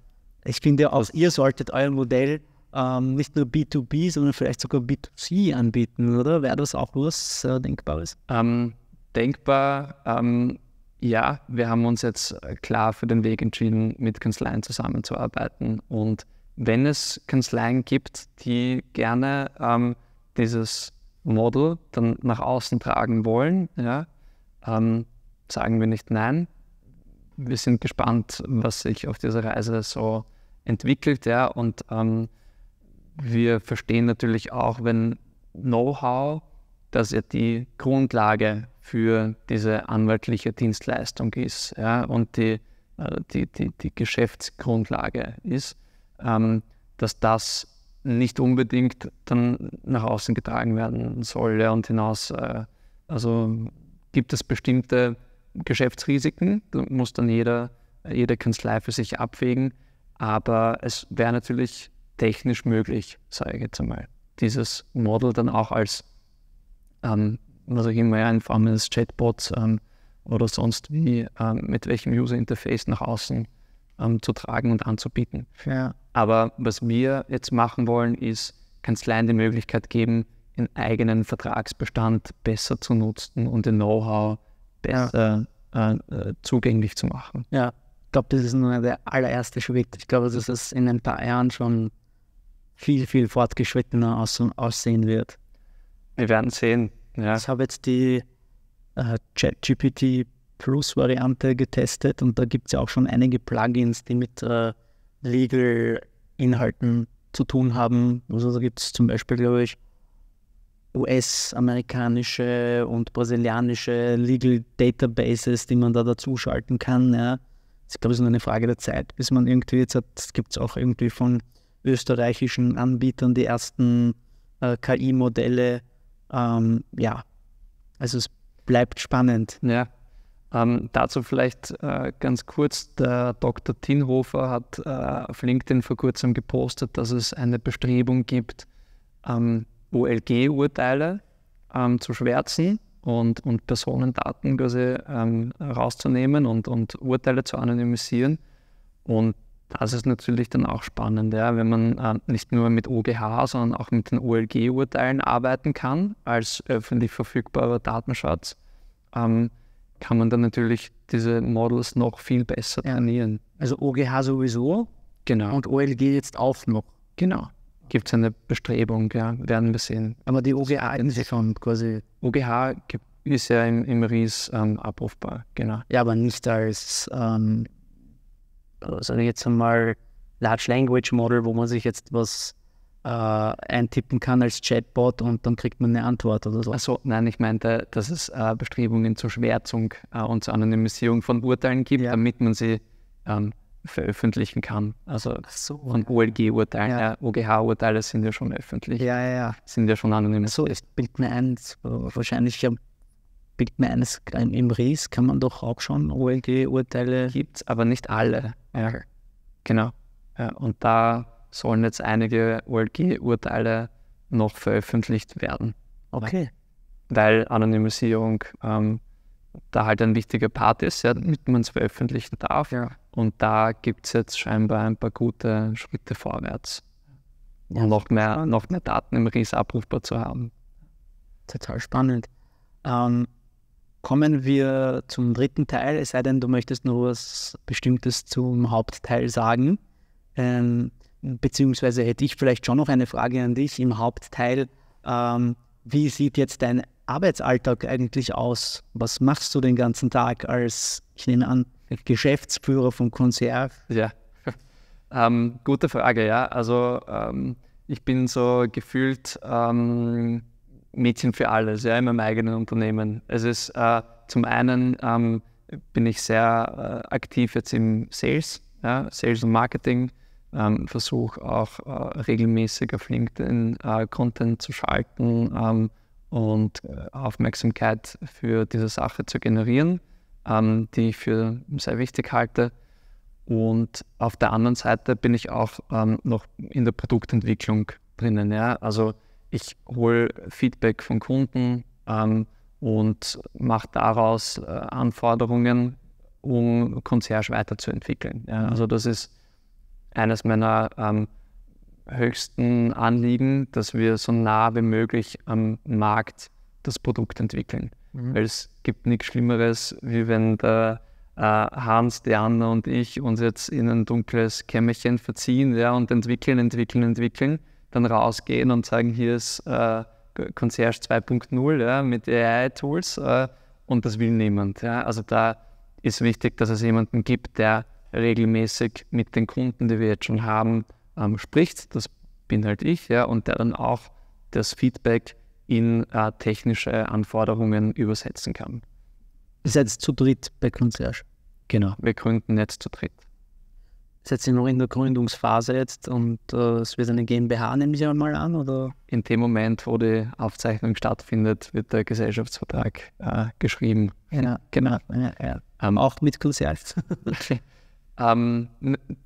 ich finde ja auch, ihr solltet euer Modell ähm, nicht nur B2B, sondern vielleicht sogar B2C anbieten, oder? Wäre das auch was äh, Denkbares? Ähm, denkbar. Ähm, ja, wir haben uns jetzt äh, klar für den Weg entschieden, mit Kanzleien zusammenzuarbeiten. Und wenn es Kanzleien gibt, die gerne ähm, dieses Model dann nach außen tragen wollen, ja, ähm, sagen wir nicht nein. Wir sind gespannt, was sich auf dieser Reise so entwickelt. Ja, und ähm, wir verstehen natürlich auch, wenn Know-how, das ja die Grundlage für diese anwaltliche Dienstleistung ist ja, und die, äh, die, die, die Geschäftsgrundlage ist, ähm, dass das nicht unbedingt dann nach außen getragen werden soll ja, und hinaus. Äh, also gibt es bestimmte Geschäftsrisiken, da muss dann jeder, jede Kanzlei für sich abwägen, aber es wäre natürlich technisch möglich, sage ich jetzt einmal, dieses Model dann auch als ähm, oder sage ich mal in Form eines Chatbots ähm, oder sonst wie, ähm, mit welchem User Interface nach außen ähm, zu tragen und anzubieten. Ja. Aber was wir jetzt machen wollen, ist Kanzleien die Möglichkeit geben, den eigenen Vertragsbestand besser zu nutzen und den Know-how besser ja. äh, äh, zugänglich zu machen. Ja, ich glaube, das ist nur der allererste Schritt. Ich glaube, dass es in ein paar Jahren schon viel, viel fortgeschrittener aussehen wird. Wir werden sehen. Ja. Ich habe jetzt die äh, ChatGPT Plus Variante getestet und da gibt es ja auch schon einige Plugins, die mit äh, Legal-Inhalten zu tun haben. Also da gibt es zum Beispiel, glaube ich, US-amerikanische und brasilianische Legal Databases, die man da dazu schalten kann. Ja. Das ist, glaube ich, nur eine Frage der Zeit, bis man irgendwie jetzt hat, gibt es auch irgendwie von österreichischen Anbietern die ersten äh, KI-Modelle, ähm, ja, also es bleibt spannend. Ja. Ähm, dazu vielleicht äh, ganz kurz, der Dr. Tinhofer hat äh, auf LinkedIn vor kurzem gepostet, dass es eine Bestrebung gibt, ähm, OLG-Urteile ähm, zu schwärzen und, und Personendaten quasi ähm, rauszunehmen und, und Urteile zu anonymisieren. Und das ist natürlich dann auch spannend, ja, wenn man äh, nicht nur mit OGH, sondern auch mit den OLG-Urteilen arbeiten kann, als öffentlich verfügbarer Datenschatz, ähm, kann man dann natürlich diese Models noch viel besser trainieren. Also OGH sowieso. Genau. Und OLG jetzt auch noch. Genau. Gibt es eine Bestrebung, ja, werden wir sehen. Aber die OGH ist schon quasi. OGH gibt, ist ja im, im RIS ähm, abrufbar, genau. Ja, aber nicht als ähm, sagen also wir jetzt einmal, Large Language Model, wo man sich jetzt was äh, eintippen kann als Chatbot und dann kriegt man eine Antwort oder so. Achso, nein, ich meinte, dass es äh, Bestrebungen zur Schwärzung äh, und zur Anonymisierung von Urteilen gibt, ja. damit man sie ähm, veröffentlichen kann. Also so, von OLG-Urteilen, ja. äh, OGH-Urteile sind ja schon öffentlich. Ja, ja, ja. Sind ja schon anonym. So, es bildet mir eins, wahrscheinlich Bild mir eines, im Ries kann man doch auch schon OLG-Urteile. Gibt es, aber nicht alle. Ja, genau. Ja, und da sollen jetzt einige OLG-Urteile noch veröffentlicht werden. Okay. Weil Anonymisierung ähm, da halt ein wichtiger Part ist, ja, damit man es veröffentlichen darf. Ja. Und da gibt es jetzt scheinbar ein paar gute Schritte vorwärts, um ja, noch, mehr, noch mehr Daten im Ries abrufbar zu haben. Total spannend. Ähm, Kommen wir zum dritten Teil, es sei denn, du möchtest noch was Bestimmtes zum Hauptteil sagen. Ähm, beziehungsweise hätte ich vielleicht schon noch eine Frage an dich im Hauptteil. Ähm, wie sieht jetzt dein Arbeitsalltag eigentlich aus? Was machst du den ganzen Tag als, ich nehme an, Geschäftsführer vom Konzert? Ja, ähm, gute Frage, ja. Also ähm, ich bin so gefühlt ähm, Mädchen für alles, ja, in meinem eigenen Unternehmen. Es ist äh, zum einen ähm, bin ich sehr äh, aktiv jetzt im Sales, ja, Sales und Marketing, ähm, versuche auch äh, regelmäßig auf LinkedIn äh, Content zu schalten ähm, und äh, Aufmerksamkeit für diese Sache zu generieren, ähm, die ich für sehr wichtig halte. Und auf der anderen Seite bin ich auch ähm, noch in der Produktentwicklung drinnen. Ja? Also ich hole Feedback von Kunden ähm, und mache daraus äh, Anforderungen, um Concierge weiterzuentwickeln. Ja, mhm. also das ist eines meiner ähm, höchsten Anliegen, dass wir so nah wie möglich am Markt das Produkt entwickeln. Mhm. Weil es gibt nichts Schlimmeres, wie wenn der äh, Hans, die Anna und ich uns jetzt in ein dunkles Kämmerchen verziehen ja, und entwickeln, entwickeln, entwickeln dann rausgehen und sagen, hier ist äh, Concierge 2.0 ja, mit AI-Tools äh, und das will niemand. Ja. Also da ist wichtig, dass es jemanden gibt, der regelmäßig mit den Kunden, die wir jetzt schon haben, ähm, spricht. Das bin halt ich, ja, und der dann auch das Feedback in äh, technische Anforderungen übersetzen kann. Ihr seid zu dritt bei Concierge. Genau. Wir gründen jetzt zu dritt ist jetzt noch in der Gründungsphase jetzt und äh, es wird eine GmbH, nehmen Sie einmal an, oder? In dem Moment, wo die Aufzeichnung stattfindet, wird der Gesellschaftsvertrag äh, geschrieben. Genau, genau. Ja, ja. Ähm, Auch mit Concierge. ähm,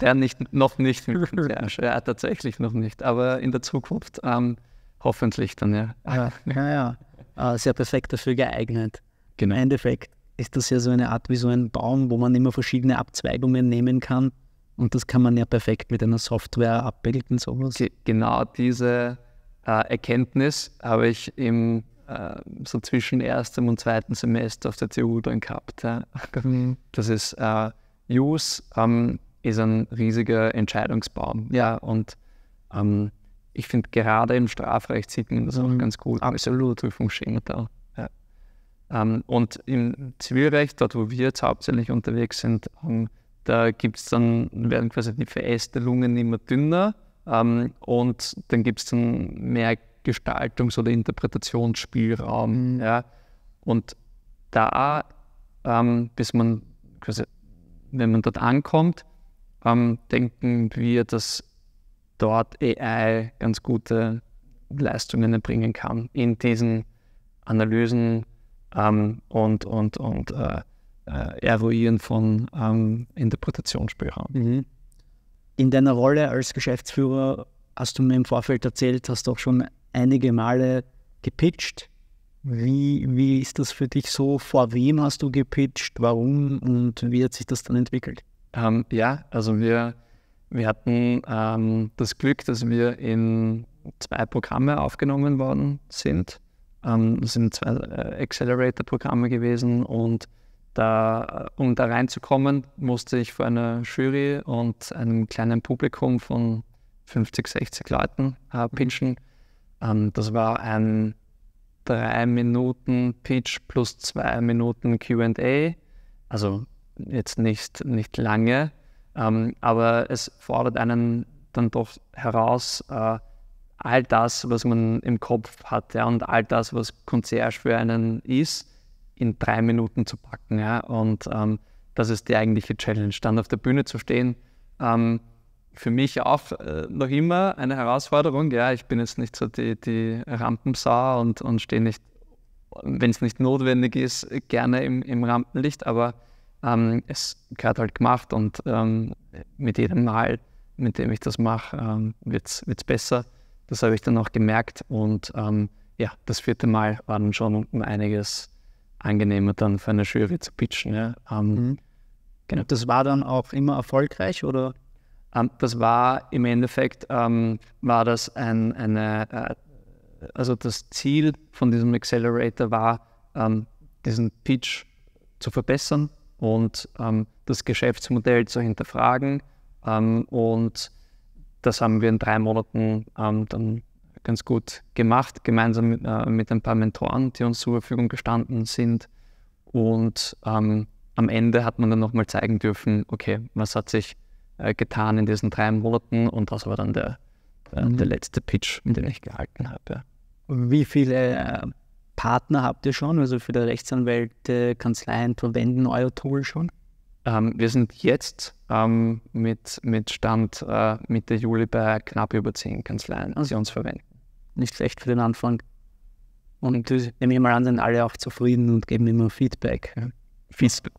der nicht, noch nicht mit Concierge, ja, tatsächlich noch nicht, aber in der Zukunft ähm, hoffentlich dann, ja. ja, ja, ja. Äh, sehr perfekt dafür geeignet. Genau. Im Endeffekt ist das ja so eine Art wie so ein Baum, wo man immer verschiedene Abzweigungen nehmen kann und das kann man ja perfekt mit einer Software abbilden, sowas. genau diese äh, Erkenntnis habe ich im, äh, so zwischen erstem und zweiten Semester auf der TU dann gehabt. Ja. Mhm. Das ist äh, Use ähm, ist ein riesiger Entscheidungsbaum. Ja, und ähm, ich finde gerade im Strafrecht sieht man das mhm. auch ganz gut. Absolut. Prüfungsschema da. Ja. Ähm, und im Zivilrecht, dort wo wir jetzt hauptsächlich unterwegs sind, ähm, da gibt es dann, werden quasi die Verästelungen immer dünner ähm, und dann gibt es dann mehr Gestaltungs- oder Interpretationsspielraum. Mhm. Ja. Und da, ähm, bis man quasi, wenn man dort ankommt, ähm, denken wir, dass dort AI ganz gute Leistungen erbringen kann in diesen Analysen ähm, und, und, und äh, äh, Eruieren von ähm, Interpretationsspielraum. Mhm. In deiner Rolle als Geschäftsführer hast du mir im Vorfeld erzählt, hast du auch schon einige Male gepitcht. Wie, wie ist das für dich so? Vor wem hast du gepitcht? Warum und wie hat sich das dann entwickelt? Ähm, ja, also wir, wir hatten ähm, das Glück, dass wir in zwei Programme aufgenommen worden sind. Ähm, das sind zwei äh, Accelerator-Programme gewesen und da, um da reinzukommen, musste ich vor einer Jury und einem kleinen Publikum von 50, 60 Leuten äh, mhm. pitchen. Ähm, das war ein 3 Minuten Pitch plus 2 Minuten QA. Also jetzt nicht, nicht lange, ähm, aber es fordert einen dann doch heraus, äh, all das, was man im Kopf hat ja, und all das, was Concierge für einen ist in drei Minuten zu packen. Ja? Und ähm, das ist die eigentliche Challenge, dann auf der Bühne zu stehen. Ähm, für mich auch äh, noch immer eine Herausforderung. Ja, ich bin jetzt nicht so die, die Rampensau und, und stehe nicht, wenn es nicht notwendig ist, gerne im, im Rampenlicht, aber ähm, es gehört halt gemacht und ähm, mit jedem Mal, mit dem ich das mache, ähm, wird es besser. Das habe ich dann auch gemerkt und ähm, ja, das vierte Mal war dann schon um einiges angenehmer dann für eine Jury zu pitchen. Ja. Ähm, mhm. Genau. das war dann auch immer erfolgreich oder? Um, ähm, das war im Endeffekt um, ähm, war das ein, eine, äh, also das Ziel von diesem Accelerator war, um, ähm, diesen Pitch zu verbessern und das Geschäftsmodell zu hinterfragen. und das haben wir in drei Monaten dann ganz gut gemacht, gemeinsam mit, äh, mit ein paar Mentoren, die uns zur Verfügung gestanden sind. Und ähm, am Ende hat man dann nochmal zeigen dürfen, okay, was hat sich äh, getan in diesen drei Monaten und das war dann der, der, mhm. der letzte Pitch, den ich gehalten habe. Wie viele äh, Partner habt ihr schon? Also für die Rechtsanwälte, Kanzleien verwenden euer Tool schon? Ähm, wir sind jetzt ähm, mit, mit Stand äh, Mitte Juli bei knapp über zehn Kanzleien, die also uns verwenden nicht schlecht für den Anfang. Und nehme ich mal an, sind alle auch zufrieden und geben immer Feedback.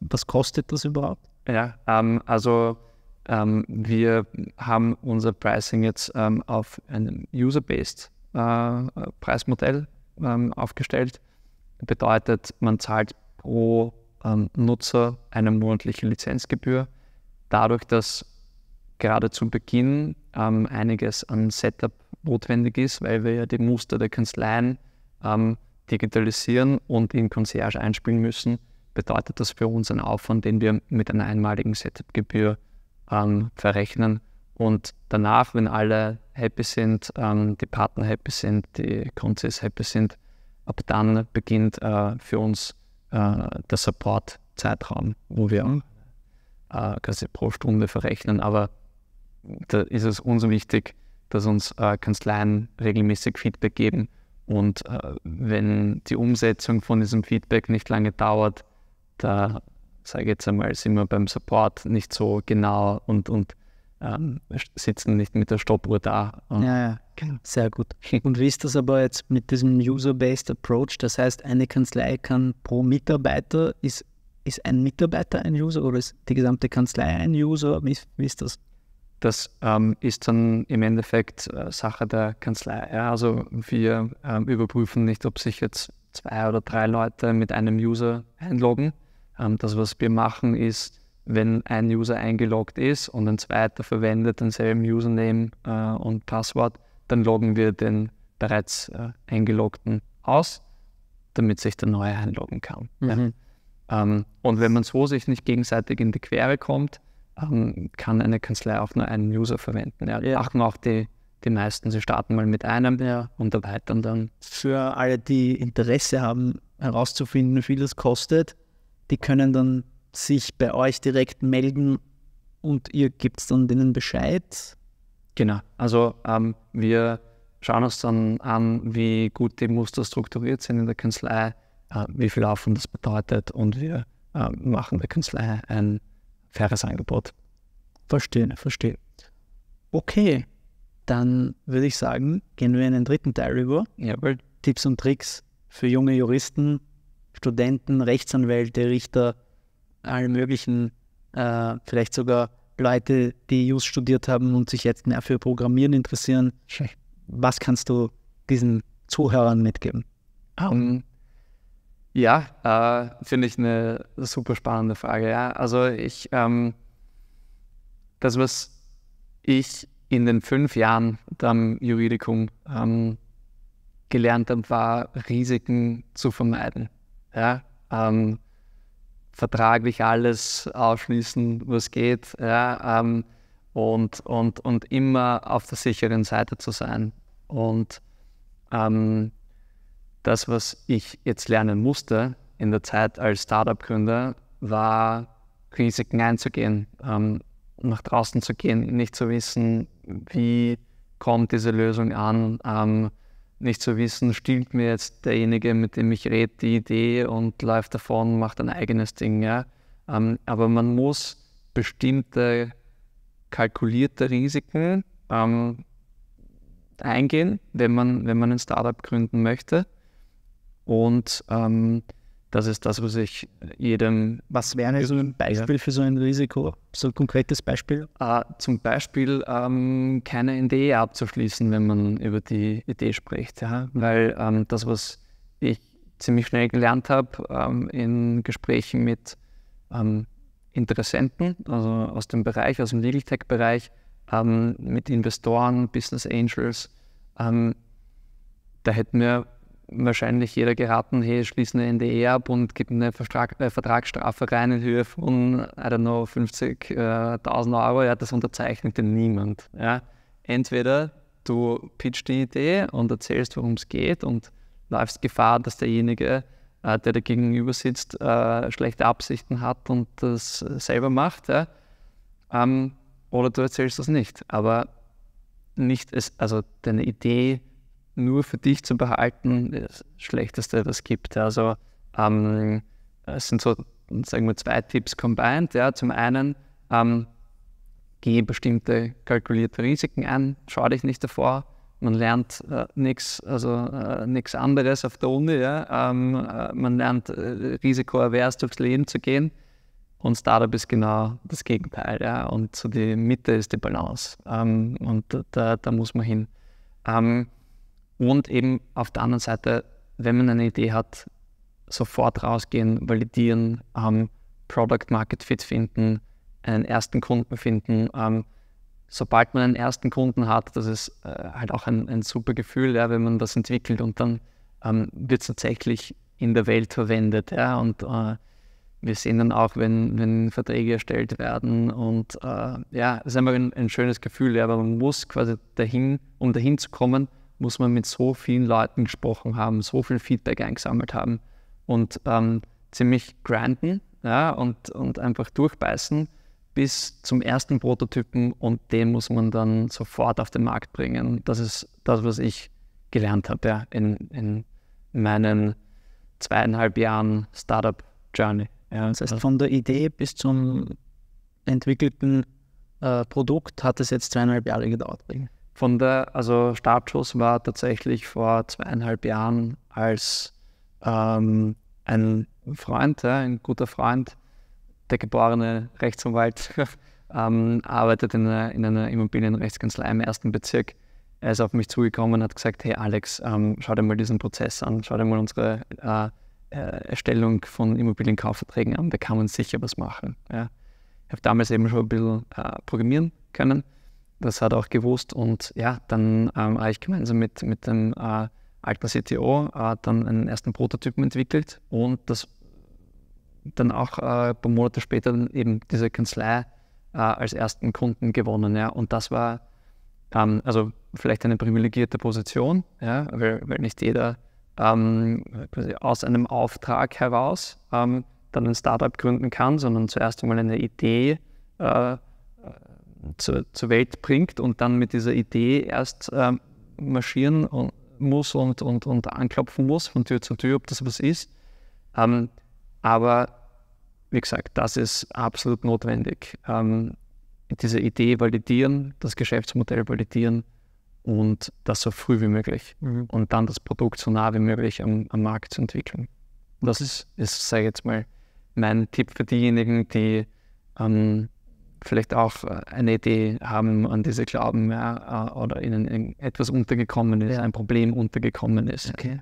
Was kostet das überhaupt? Ja, ähm, also ähm, wir haben unser Pricing jetzt ähm, auf einem User-Based äh, Preismodell ähm, aufgestellt. Bedeutet, man zahlt pro ähm, Nutzer eine monatliche Lizenzgebühr. Dadurch, dass gerade zu Beginn ähm, einiges an Setup notwendig ist, weil wir ja die Muster der Kanzleien ähm, digitalisieren und in Concierge einspielen müssen, bedeutet das für uns einen Aufwand, den wir mit einer einmaligen Setup-Gebühr ähm, verrechnen. Und danach, wenn alle happy sind, ähm, die Partner happy sind, die Konzis happy sind, ab dann beginnt äh, für uns äh, der Support-Zeitraum, wo wir äh, quasi pro Stunde verrechnen. Aber da ist es uns wichtig, dass uns äh, Kanzleien regelmäßig Feedback geben. Und äh, wenn die Umsetzung von diesem Feedback nicht lange dauert, da sage ich jetzt einmal, sind wir beim Support nicht so genau und, und ähm, sitzen nicht mit der Stoppuhr da. Ja, ja, genau. sehr gut. Und wie ist das aber jetzt mit diesem User-Based Approach? Das heißt, eine Kanzlei kann pro Mitarbeiter, ist, ist ein Mitarbeiter ein User oder ist die gesamte Kanzlei ein User? Wie, wie ist das? Das ähm, ist dann im Endeffekt äh, Sache der Kanzlei. Ja? Also wir ähm, überprüfen nicht, ob sich jetzt zwei oder drei Leute mit einem User einloggen. Ähm, das, was wir machen, ist, wenn ein User eingeloggt ist und ein zweiter verwendet denselben Username äh, und Passwort, dann loggen wir den bereits äh, eingeloggten aus, damit sich der neue einloggen kann. Mhm. Ja. Ähm, und wenn man so sich nicht gegenseitig in die Quere kommt, ähm, kann eine Kanzlei auch nur einen User verwenden. Ja, ja. Machen auch die, die meisten. Sie starten mal mit einem ja. und erweitern dann. Für alle, die Interesse haben, herauszufinden, wie viel das kostet, die können dann sich bei euch direkt melden und ihr gebt dann denen Bescheid. Genau, also ähm, wir schauen uns dann an, wie gut die Muster strukturiert sind in der Kanzlei, äh, wie viel Aufwand das bedeutet und wir äh, machen der Kanzlei ein faires Angebot. Verstehe, ne? verstehe. Okay, dann würde ich sagen, gehen wir in den dritten Teil über. Jawohl. Tipps und Tricks für junge Juristen, Studenten, Rechtsanwälte, Richter, alle möglichen, äh, vielleicht sogar Leute, die Jus studiert haben und sich jetzt mehr für Programmieren interessieren. Was kannst du diesen Zuhörern mitgeben? Um, ähm, ja, äh, finde ich eine super spannende Frage. Ja, also ich, ähm, das, was ich in den fünf Jahren dann Juridikum ähm, gelernt habe, war, Risiken zu vermeiden. Ja, ähm, vertraglich alles ausschließen, was geht. Ja, ähm, und, und, und immer auf der sicheren Seite zu sein. Und ähm, das, was ich jetzt lernen musste in der Zeit als Startup-Gründer, war Risiken einzugehen, ähm, nach draußen zu gehen, nicht zu wissen, wie kommt diese Lösung an, ähm, nicht zu wissen, stimmt mir jetzt derjenige, mit dem ich rede, die Idee und läuft davon, macht ein eigenes Ding. Ja? Ähm, aber man muss bestimmte kalkulierte Risiken ähm, eingehen, wenn man, wenn man ein Startup gründen möchte. Und ähm, das ist das, was ich jedem. Was wäre so ein Beispiel ja. für so ein Risiko? So ein konkretes Beispiel? Äh, zum Beispiel ähm, keine Idee abzuschließen, wenn man über die Idee spricht. Ja? Weil ähm, das, was ich ziemlich schnell gelernt habe ähm, in Gesprächen mit ähm, Interessenten, also aus dem Bereich, aus dem Legal Tech-Bereich, ähm, mit Investoren, Business Angels, ähm, da hätten wir wahrscheinlich jeder geraten, hey, schließ eine NDE ab und gib eine Vertrag, äh, Vertragsstrafe rein in Höhe von, I don't know, 50.000 äh, Euro. Ja, das unterzeichnet denn niemand. Ja. Entweder du pitchst die Idee und erzählst, worum es geht und läufst Gefahr, dass derjenige, äh, der da gegenüber sitzt, äh, schlechte Absichten hat und das selber macht. Ja. Ähm, oder du erzählst das nicht. Aber nicht, es, also deine Idee nur für dich zu behalten, das Schlechteste, das gibt. Also ähm, es sind so, sagen wir, zwei Tipps combined. Ja. Zum einen, ähm, geh bestimmte kalkulierte Risiken ein, schau dich nicht davor. Man lernt äh, nichts also, äh, anderes auf der Uni. Ja. Ähm, äh, man lernt äh, risikoavers durchs Leben zu gehen. Und Startup ist genau das Gegenteil. Ja. Und so die Mitte ist die Balance. Ähm, und da, da muss man hin. Ähm, und eben auf der anderen Seite, wenn man eine Idee hat, sofort rausgehen, validieren, ähm, Product Market Fit finden, einen ersten Kunden finden. Ähm, sobald man einen ersten Kunden hat, das ist äh, halt auch ein, ein super Gefühl, ja, wenn man das entwickelt und dann ähm, wird es tatsächlich in der Welt verwendet. Ja, und äh, wir sehen dann auch, wenn, wenn Verträge erstellt werden und äh, ja, es ist einfach ein, ein schönes Gefühl, ja, aber man muss quasi dahin, um dahin zu kommen, muss man mit so vielen Leuten gesprochen haben, so viel Feedback eingesammelt haben und ähm, ziemlich grinden ja, und, und einfach durchbeißen bis zum ersten Prototypen und den muss man dann sofort auf den Markt bringen. Das ist das, was ich gelernt habe ja, in, in meinen zweieinhalb Jahren Startup-Journey. Ja, das heißt, von der Idee bis zum entwickelten äh, Produkt hat es jetzt zweieinhalb Jahre gedauert. Mhm. Von der, also Startschuss war tatsächlich vor zweieinhalb Jahren, als ähm, ein Freund, ja, ein guter Freund, der geborene Rechtsanwalt, ähm, arbeitet in einer, in einer Immobilienrechtskanzlei im ersten Bezirk. Er ist auf mich zugekommen und hat gesagt, hey Alex, ähm, schau dir mal diesen Prozess an, schau dir mal unsere äh, äh, Erstellung von Immobilienkaufverträgen an, da kann man sicher was machen. Ja. Ich habe damals eben schon ein bisschen äh, programmieren können das hat er auch gewusst. Und ja, dann ähm, habe ich gemeinsam mit, mit dem äh, alten CTO äh, dann einen ersten Prototypen entwickelt und das dann auch äh, ein paar Monate später eben diese Kanzlei äh, als ersten Kunden gewonnen. Ja. Und das war ähm, also vielleicht eine privilegierte Position, ja, weil, weil nicht jeder ähm, aus einem Auftrag heraus ähm, dann ein Startup gründen kann, sondern zuerst einmal eine Idee äh, zu, zur Welt bringt und dann mit dieser Idee erst ähm, marschieren und, muss und, und, und anklopfen muss von Tür zu Tür, ob das was ist. Ähm, aber wie gesagt, das ist absolut notwendig. Ähm, diese Idee validieren, das Geschäftsmodell validieren und das so früh wie möglich mhm. und dann das Produkt so nah wie möglich am, am Markt zu entwickeln. Das ist, ist sage ich jetzt mal, mein Tipp für diejenigen, die ähm, vielleicht auch äh, eine Idee haben, an diese glauben ja, äh, oder ihnen etwas untergekommen ist, ja. ein Problem untergekommen ist. Okay.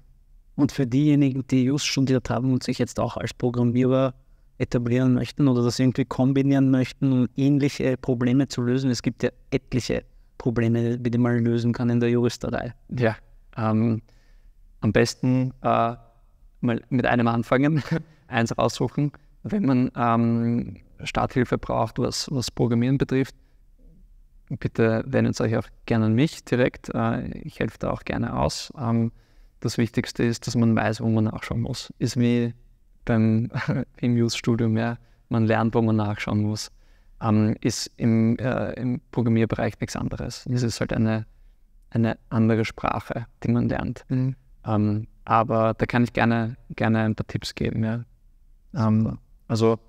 Und für diejenigen, die Just studiert haben und sich jetzt auch als Programmierer etablieren möchten oder das irgendwie kombinieren möchten, um ähnliche Probleme zu lösen, es gibt ja etliche Probleme, die man lösen kann in der Juristerei. Ja, ähm, am besten äh, mal mit einem anfangen, eins raussuchen. Wenn man ähm, Starthilfe braucht, was, was Programmieren betrifft, bitte wendet euch auch gerne an mich direkt. Äh, ich helfe da auch gerne aus. Ähm, das Wichtigste ist, dass man weiß, wo man nachschauen muss. Ist wie beim im Use-Studium, ja. Man lernt, wo man nachschauen muss. Ähm, ist im, äh, im Programmierbereich nichts anderes. Es ist halt eine, eine andere Sprache, die man lernt. Mhm. Ähm, aber da kann ich gerne, gerne ein paar Tipps geben. Ja. Ähm, also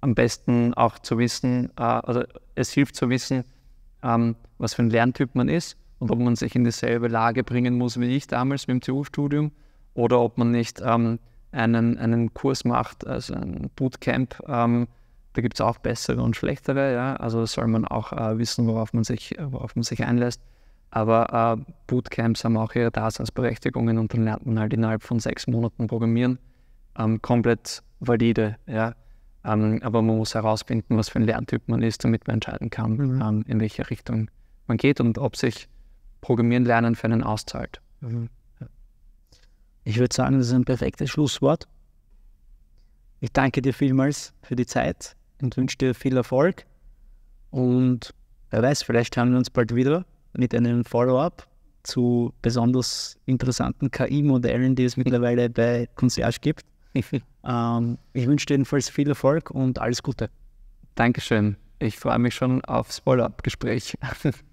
am besten auch zu wissen, äh, also es hilft zu wissen, ähm, was für ein Lerntyp man ist und ob man sich in dieselbe Lage bringen muss wie ich damals mit dem TU-Studium oder ob man nicht ähm, einen, einen Kurs macht, also ein Bootcamp. Ähm, da gibt es auch bessere und schlechtere, ja. Also soll man auch äh, wissen, worauf man sich, worauf man sich einlässt. Aber äh, Bootcamps haben auch ihre Daseinsberechtigungen und dann lernt man halt innerhalb von sechs Monaten Programmieren. Ähm, komplett valide, ja. Ähm, aber man muss herausfinden, was für ein Lerntyp man ist, damit man entscheiden kann, mhm. ähm, in welche Richtung man geht und ob sich Programmieren lernen für einen auszahlt. Mhm. Ich würde sagen, das ist ein perfektes Schlusswort. Ich danke dir vielmals für die Zeit und wünsche dir viel Erfolg. Und wer weiß, vielleicht hören wir uns bald wieder mit einem Follow-up zu besonders interessanten KI-Modellen, die es mittlerweile bei Concierge gibt. ähm, ich wünsche dir jedenfalls viel Erfolg und alles Gute. Dankeschön. Ich freue mich schon aufs Follow-up-Gespräch.